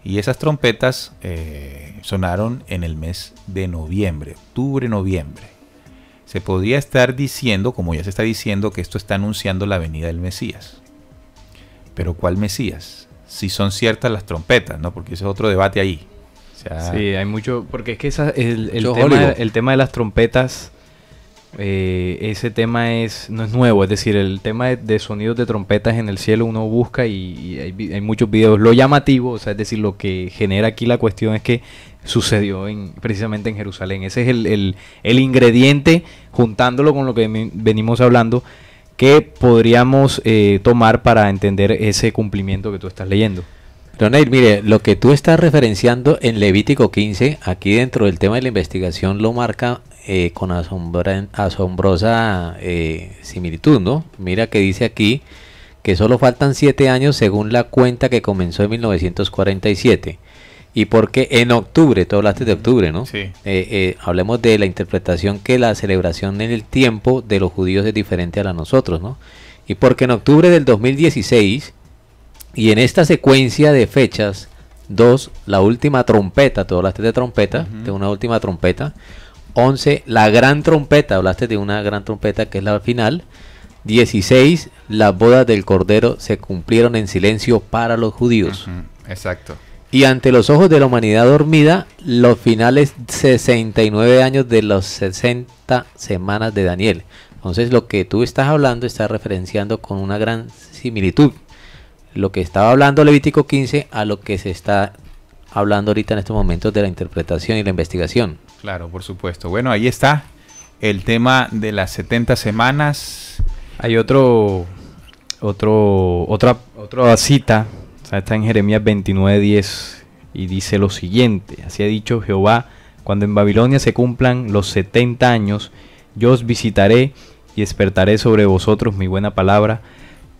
Y esas trompetas eh, sonaron en el mes de noviembre, octubre, noviembre. Se podría estar diciendo, como ya se está diciendo, que esto está anunciando la venida del Mesías. Pero ¿cuál Mesías? si son ciertas las trompetas, ¿no? Porque ese es otro debate ahí. sí, hay mucho, porque es que esa, el, tema, el, tema, de las trompetas, eh, ese tema es no es nuevo, es decir, el tema de, sonidos de trompetas en el cielo uno busca y, hay, muchos videos. Lo llamativo, es decir, lo que genera aquí la cuestión es que sucedió en, precisamente en Jerusalén. Ese es el, el ingrediente, juntándolo con lo que venimos hablando, ¿Qué podríamos eh, tomar para entender ese cumplimiento que tú estás leyendo. Donair, mire, lo que tú estás referenciando en Levítico 15, aquí dentro del tema de la investigación lo marca eh, con asombra, asombrosa eh, similitud, ¿no? Mira que dice aquí que solo faltan siete años según la cuenta que comenzó en 1947 y porque en octubre, tú hablaste de octubre, ¿no? Sí. Eh, eh, hablemos de la interpretación que la celebración en el tiempo de los judíos es diferente a la nosotros, ¿no? Y porque en octubre del 2016, y en esta secuencia de fechas, dos, la última trompeta, tú hablaste de trompeta, de una última trompeta, Once, la gran trompeta, hablaste de una gran trompeta que es la final, Dieciséis, las bodas del Cordero se cumplieron en silencio para los judíos. Exacto. Y ante los ojos de la humanidad dormida, los finales 69 años de las 60 semanas de Daniel. Entonces lo que tú estás hablando está referenciando con una gran similitud. Lo que estaba hablando Levítico 15 a lo que se está hablando ahorita en estos momentos de la interpretación y la investigación. Claro, por supuesto. Bueno, ahí está el tema de las 70 semanas. Hay otro, otro, otra, otra cita está en Jeremías 29:10 y dice lo siguiente, así ha dicho Jehová, cuando en Babilonia se cumplan los 70 años, yo os visitaré y despertaré sobre vosotros mi buena palabra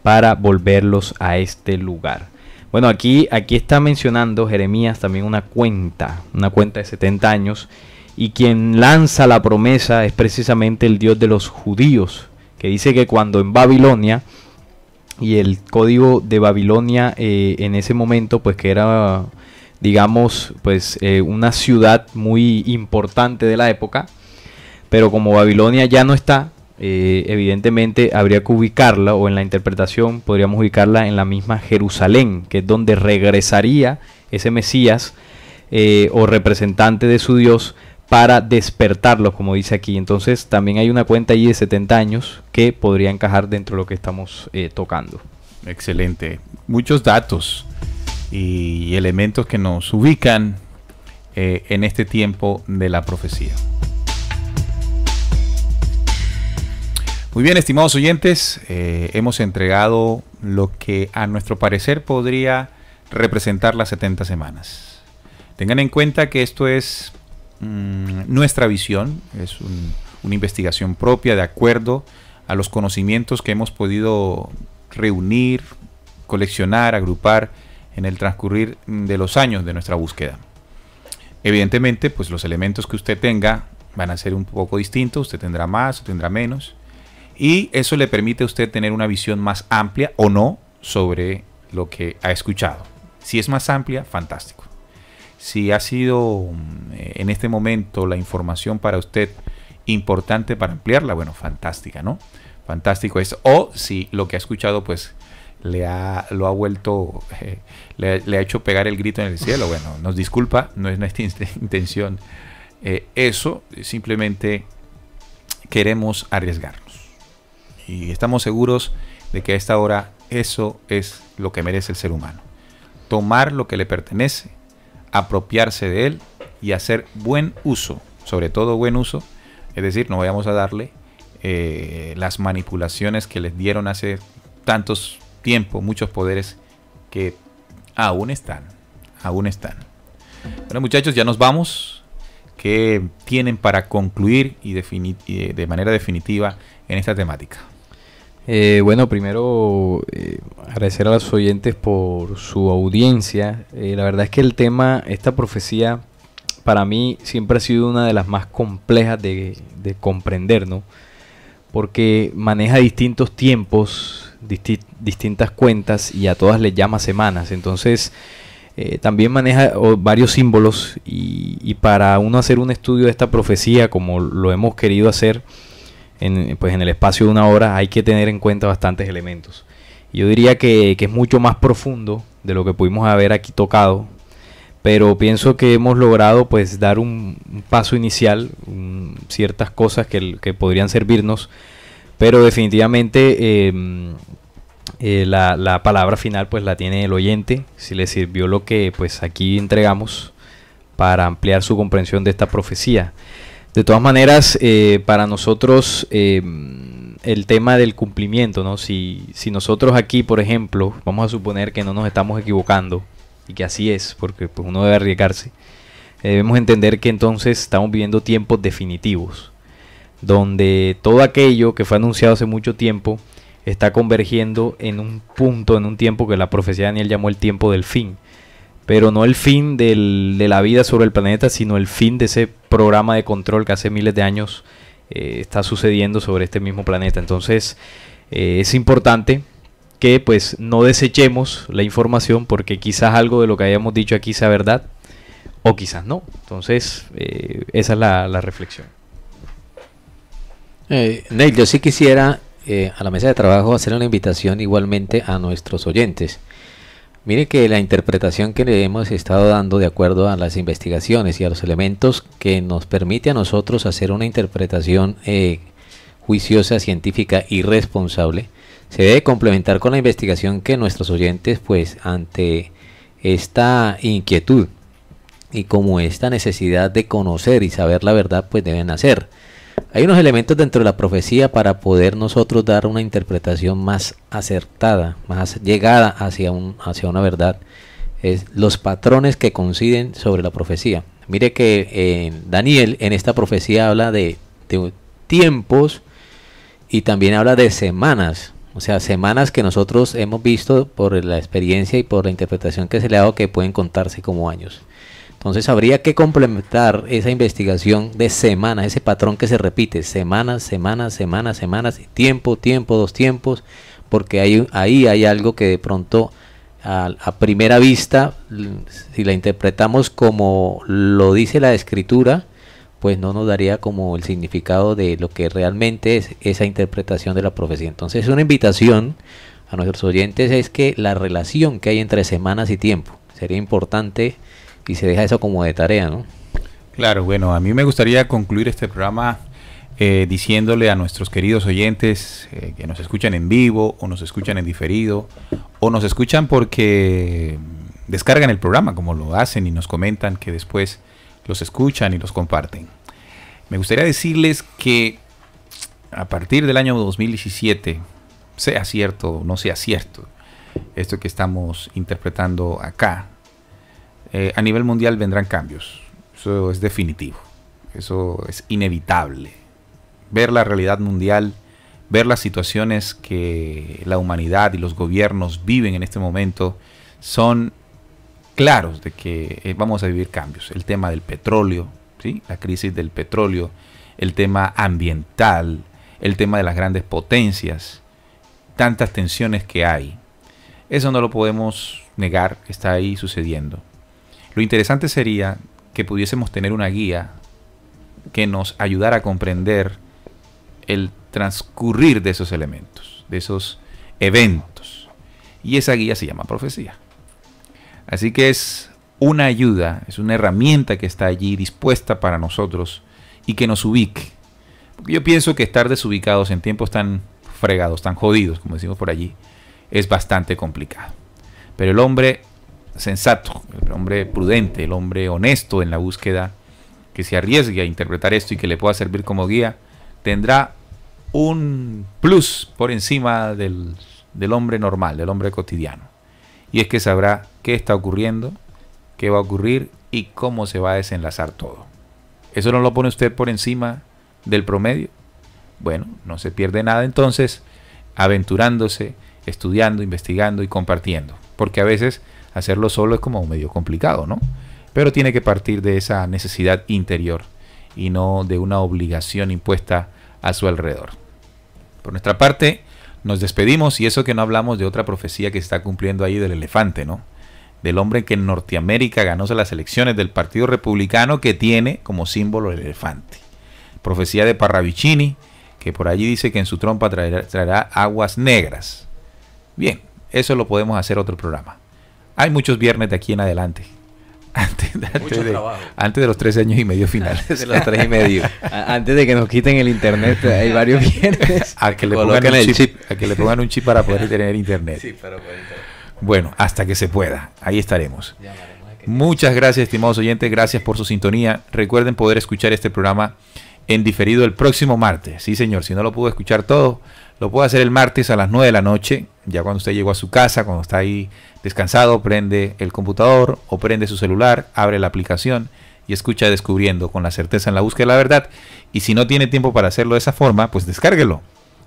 para volverlos a este lugar. Bueno, aquí, aquí está mencionando Jeremías también una cuenta, una cuenta de 70 años, y quien lanza la promesa es precisamente el Dios de los judíos, que dice que cuando en Babilonia y el código de Babilonia eh, en ese momento, pues que era, digamos, pues eh, una ciudad muy importante de la época, pero como Babilonia ya no está, eh, evidentemente habría que ubicarla, o en la interpretación podríamos ubicarla en la misma Jerusalén, que es donde regresaría ese Mesías o representante de su Dios para despertarlos, como dice aquí. Entonces también hay una cuenta ahí de 70 años que podría encajar dentro de lo que estamos eh, tocando. Excelente. Muchos datos y elementos que nos ubican eh, en este tiempo de la profecía. Muy bien, estimados oyentes, eh, hemos entregado lo que a nuestro parecer podría representar las 70 semanas. Tengan en cuenta que esto es Mm, nuestra visión, es una investigación propia de acuerdo a los conocimientos que hemos podido reunir, coleccionar, agrupar en el transcurrir de los años de nuestra búsqueda. Evidentemente, pues los elementos que usted tenga van a ser un poco distintos, usted tendrá más, tendrá menos, y eso le permite a usted tener una visión más amplia o no sobre lo que ha escuchado. Si es más amplia, fantástico. Si ha sido mm, eh, en este momento la información para usted importante para ampliarla, bueno, fantástica, ¿no? Fantástico es. O si lo que ha escuchado, pues le ha, lo ha vuelto, eh, le, ha hecho pegar el grito en el cielo. Bueno, nos disculpa, no es nuestra [laughs] intención. Eh, eso simplemente queremos arriesgarnos. Y estamos seguros de que a esta hora eso es lo que merece el ser humano. Tomar lo que le pertenece apropiarse de él y hacer buen uso, sobre todo buen uso, es decir, no vayamos a darle eh, las manipulaciones que les dieron hace tantos tiempos, muchos poderes que aún están, aún están. Bueno muchachos, ya nos vamos. ¿Qué tienen para concluir y, eh, de manera definitiva en esta temática? Eh, bueno, primero eh, agradecer a los oyentes por su audiencia. Eh, la verdad es que el tema, esta profecía, para mí siempre ha sido una de las más complejas de, comprender, ¿no? Porque maneja distintos tiempos, distintas cuentas y a todas les llama semanas. Entonces, también maneja varios símbolos y, para uno hacer un estudio de esta profecía como lo hemos querido hacer, en, pues en el espacio de una hora, hay que tener en cuenta bastantes elementos. Yo diría que, es mucho más profundo de lo que pudimos haber aquí tocado, pero pienso que hemos logrado pues dar un, paso inicial, ciertas cosas que, podrían servirnos, pero definitivamente em, eh, la, la, palabra final pues la tiene el oyente, si le sirvió lo que pues aquí entregamos para ampliar su comprensión de esta profecía. De todas maneras, eh, para nosotros eh, el tema del cumplimiento, ¿no? Si, si nosotros aquí, por ejemplo, vamos a suponer que no nos estamos equivocando y que así es, porque pues, uno debe arriesgarse, eh, debemos entender que entonces estamos viviendo tiempos definitivos, donde todo aquello que fue anunciado hace mucho tiempo está convergiendo en un punto, en un tiempo que la profecía de Daniel llamó el tiempo del fin pero no el fin de la vida sobre el planeta, sino el fin de ese programa de control que hace miles de años eh, está sucediendo sobre este mismo planeta. Entonces eh, es importante que pues no desechemos la información porque quizás algo de lo que hayamos dicho aquí sea verdad o quizás no. Entonces eh, esa es la, la reflexión. Neil, yo sí quisiera a la mesa de trabajo hacer una invitación igualmente a nuestros oyentes. Mire que la interpretación que le hemos estado dando de acuerdo a las investigaciones y a los elementos que nos permite a nosotros hacer una interpretación eh, juiciosa, científica y responsable, se debe complementar con la investigación que nuestros oyentes, pues ante esta inquietud y como esta necesidad de conocer y saber la verdad, pues deben hacer. Hay unos elementos dentro de la profecía para poder nosotros dar una interpretación más acertada, más llegada hacia, un, hacia una verdad. Es los patrones que coinciden sobre la profecía. Mire que en eh, Daniel en esta profecía habla de, de tiempos y también habla de semanas. O sea, semanas que nosotros hemos visto por la experiencia y por la interpretación que se le ha dado que pueden contarse como años. Entonces habría que complementar esa investigación de semanas, ese patrón que se repite, semanas, semanas, semanas, semanas, tiempo, tiempo, dos tiempos, porque ahí, ahí hay algo que de pronto a, a primera vista, si la interpretamos como lo dice la escritura, pues no nos daría como el significado de lo que realmente es esa interpretación de la profecía. Entonces una invitación a nuestros oyentes es que la relación que hay entre semanas y tiempo sería importante y se deja eso como de tarea, ¿no? Claro, bueno, a mí me gustaría concluir este programa eh, diciéndole a nuestros queridos oyentes eh, que nos escuchan en vivo o nos escuchan en diferido o nos escuchan porque descargan el programa como lo hacen y nos comentan que después los escuchan y los comparten. Me gustaría decirles que a partir del año 2017, sea cierto o no sea cierto, esto que estamos interpretando acá eh, a nivel mundial vendrán cambios. Eso es definitivo. Eso es inevitable. Ver la realidad mundial, ver las situaciones que la humanidad y los gobiernos viven en este momento, son claros de que eh, vamos a vivir cambios. El tema del petróleo, ¿sí? la crisis del petróleo, el tema ambiental, el tema de las grandes potencias, tantas tensiones que hay. Eso no lo podemos negar, está ahí sucediendo. Lo interesante sería que pudiésemos tener una guía que nos ayudara a comprender el transcurrir de esos elementos, de esos eventos. Y esa guía se llama profecía. Así que es una ayuda, es una herramienta que está allí dispuesta para nosotros y que nos ubique. Yo pienso que estar desubicados en tiempos tan fregados, tan jodidos, como decimos por allí, es bastante complicado. Pero el hombre sensato, el hombre prudente, el hombre honesto en la búsqueda, que se arriesgue a interpretar esto y que le pueda servir como guía, tendrá un plus por encima del, del hombre normal, del hombre cotidiano. Y es que sabrá qué está ocurriendo, qué va a ocurrir y cómo se va a desenlazar todo. ¿Eso no lo pone usted por encima del promedio? Bueno, no se pierde nada entonces aventurándose, estudiando, investigando y compartiendo. Porque a veces Hacerlo solo es como medio complicado, ¿no? Pero tiene que partir de esa necesidad interior y no de una obligación impuesta a su alrededor. Por nuestra parte, nos despedimos y eso que no hablamos de otra profecía que está cumpliendo ahí del elefante, ¿no? Del hombre que en Norteamérica ganó las elecciones del Partido Republicano que tiene como símbolo el elefante. Profecía de Parravicini, que por allí dice que en su trompa traerá aguas negras. Bien, eso lo podemos hacer otro programa. Hay muchos viernes de aquí en adelante. [laughs] Antes, de, antes, de, los tres años y medio [laughs] finales. de los tres y medio. [laughs] antes de que nos quiten el internet, hay varios viernes. a que le pongan un chip para poder tener internet. Sí, pero internet. Bueno, hasta que se pueda. Ahí estaremos. Muchas gracias, estimados oyentes. Gracias por su sintonía. Recuerden poder escuchar este programa en diferido el próximo martes. Sí, señor. Si no lo pudo escuchar todo, lo puede hacer el martes a las 9 de la noche, ya cuando usted llegó a su casa, cuando está ahí descansado, prende el computador o prende su celular, abre la aplicación y escucha Descubriendo con la certeza en la búsqueda de la verdad. Y si no tiene tiempo para hacerlo de esa forma, pues descárguelo.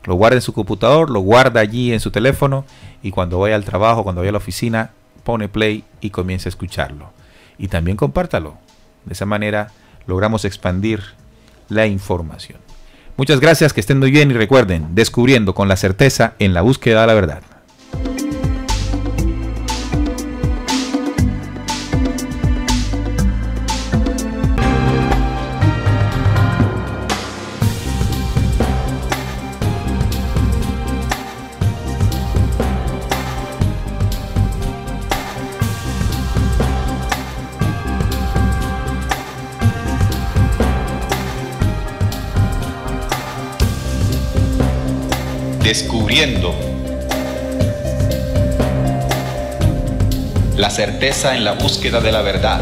Lo guarda en su computador, lo guarda allí en su teléfono y cuando vaya al trabajo, cuando vaya a la oficina, pone play y comienza a escucharlo. Y también compártalo. De esa manera logramos expandir la información. Muchas gracias, que estén muy bien y recuerden, descubriendo con la certeza en la búsqueda de la verdad. descubriendo la certeza en la búsqueda de la verdad.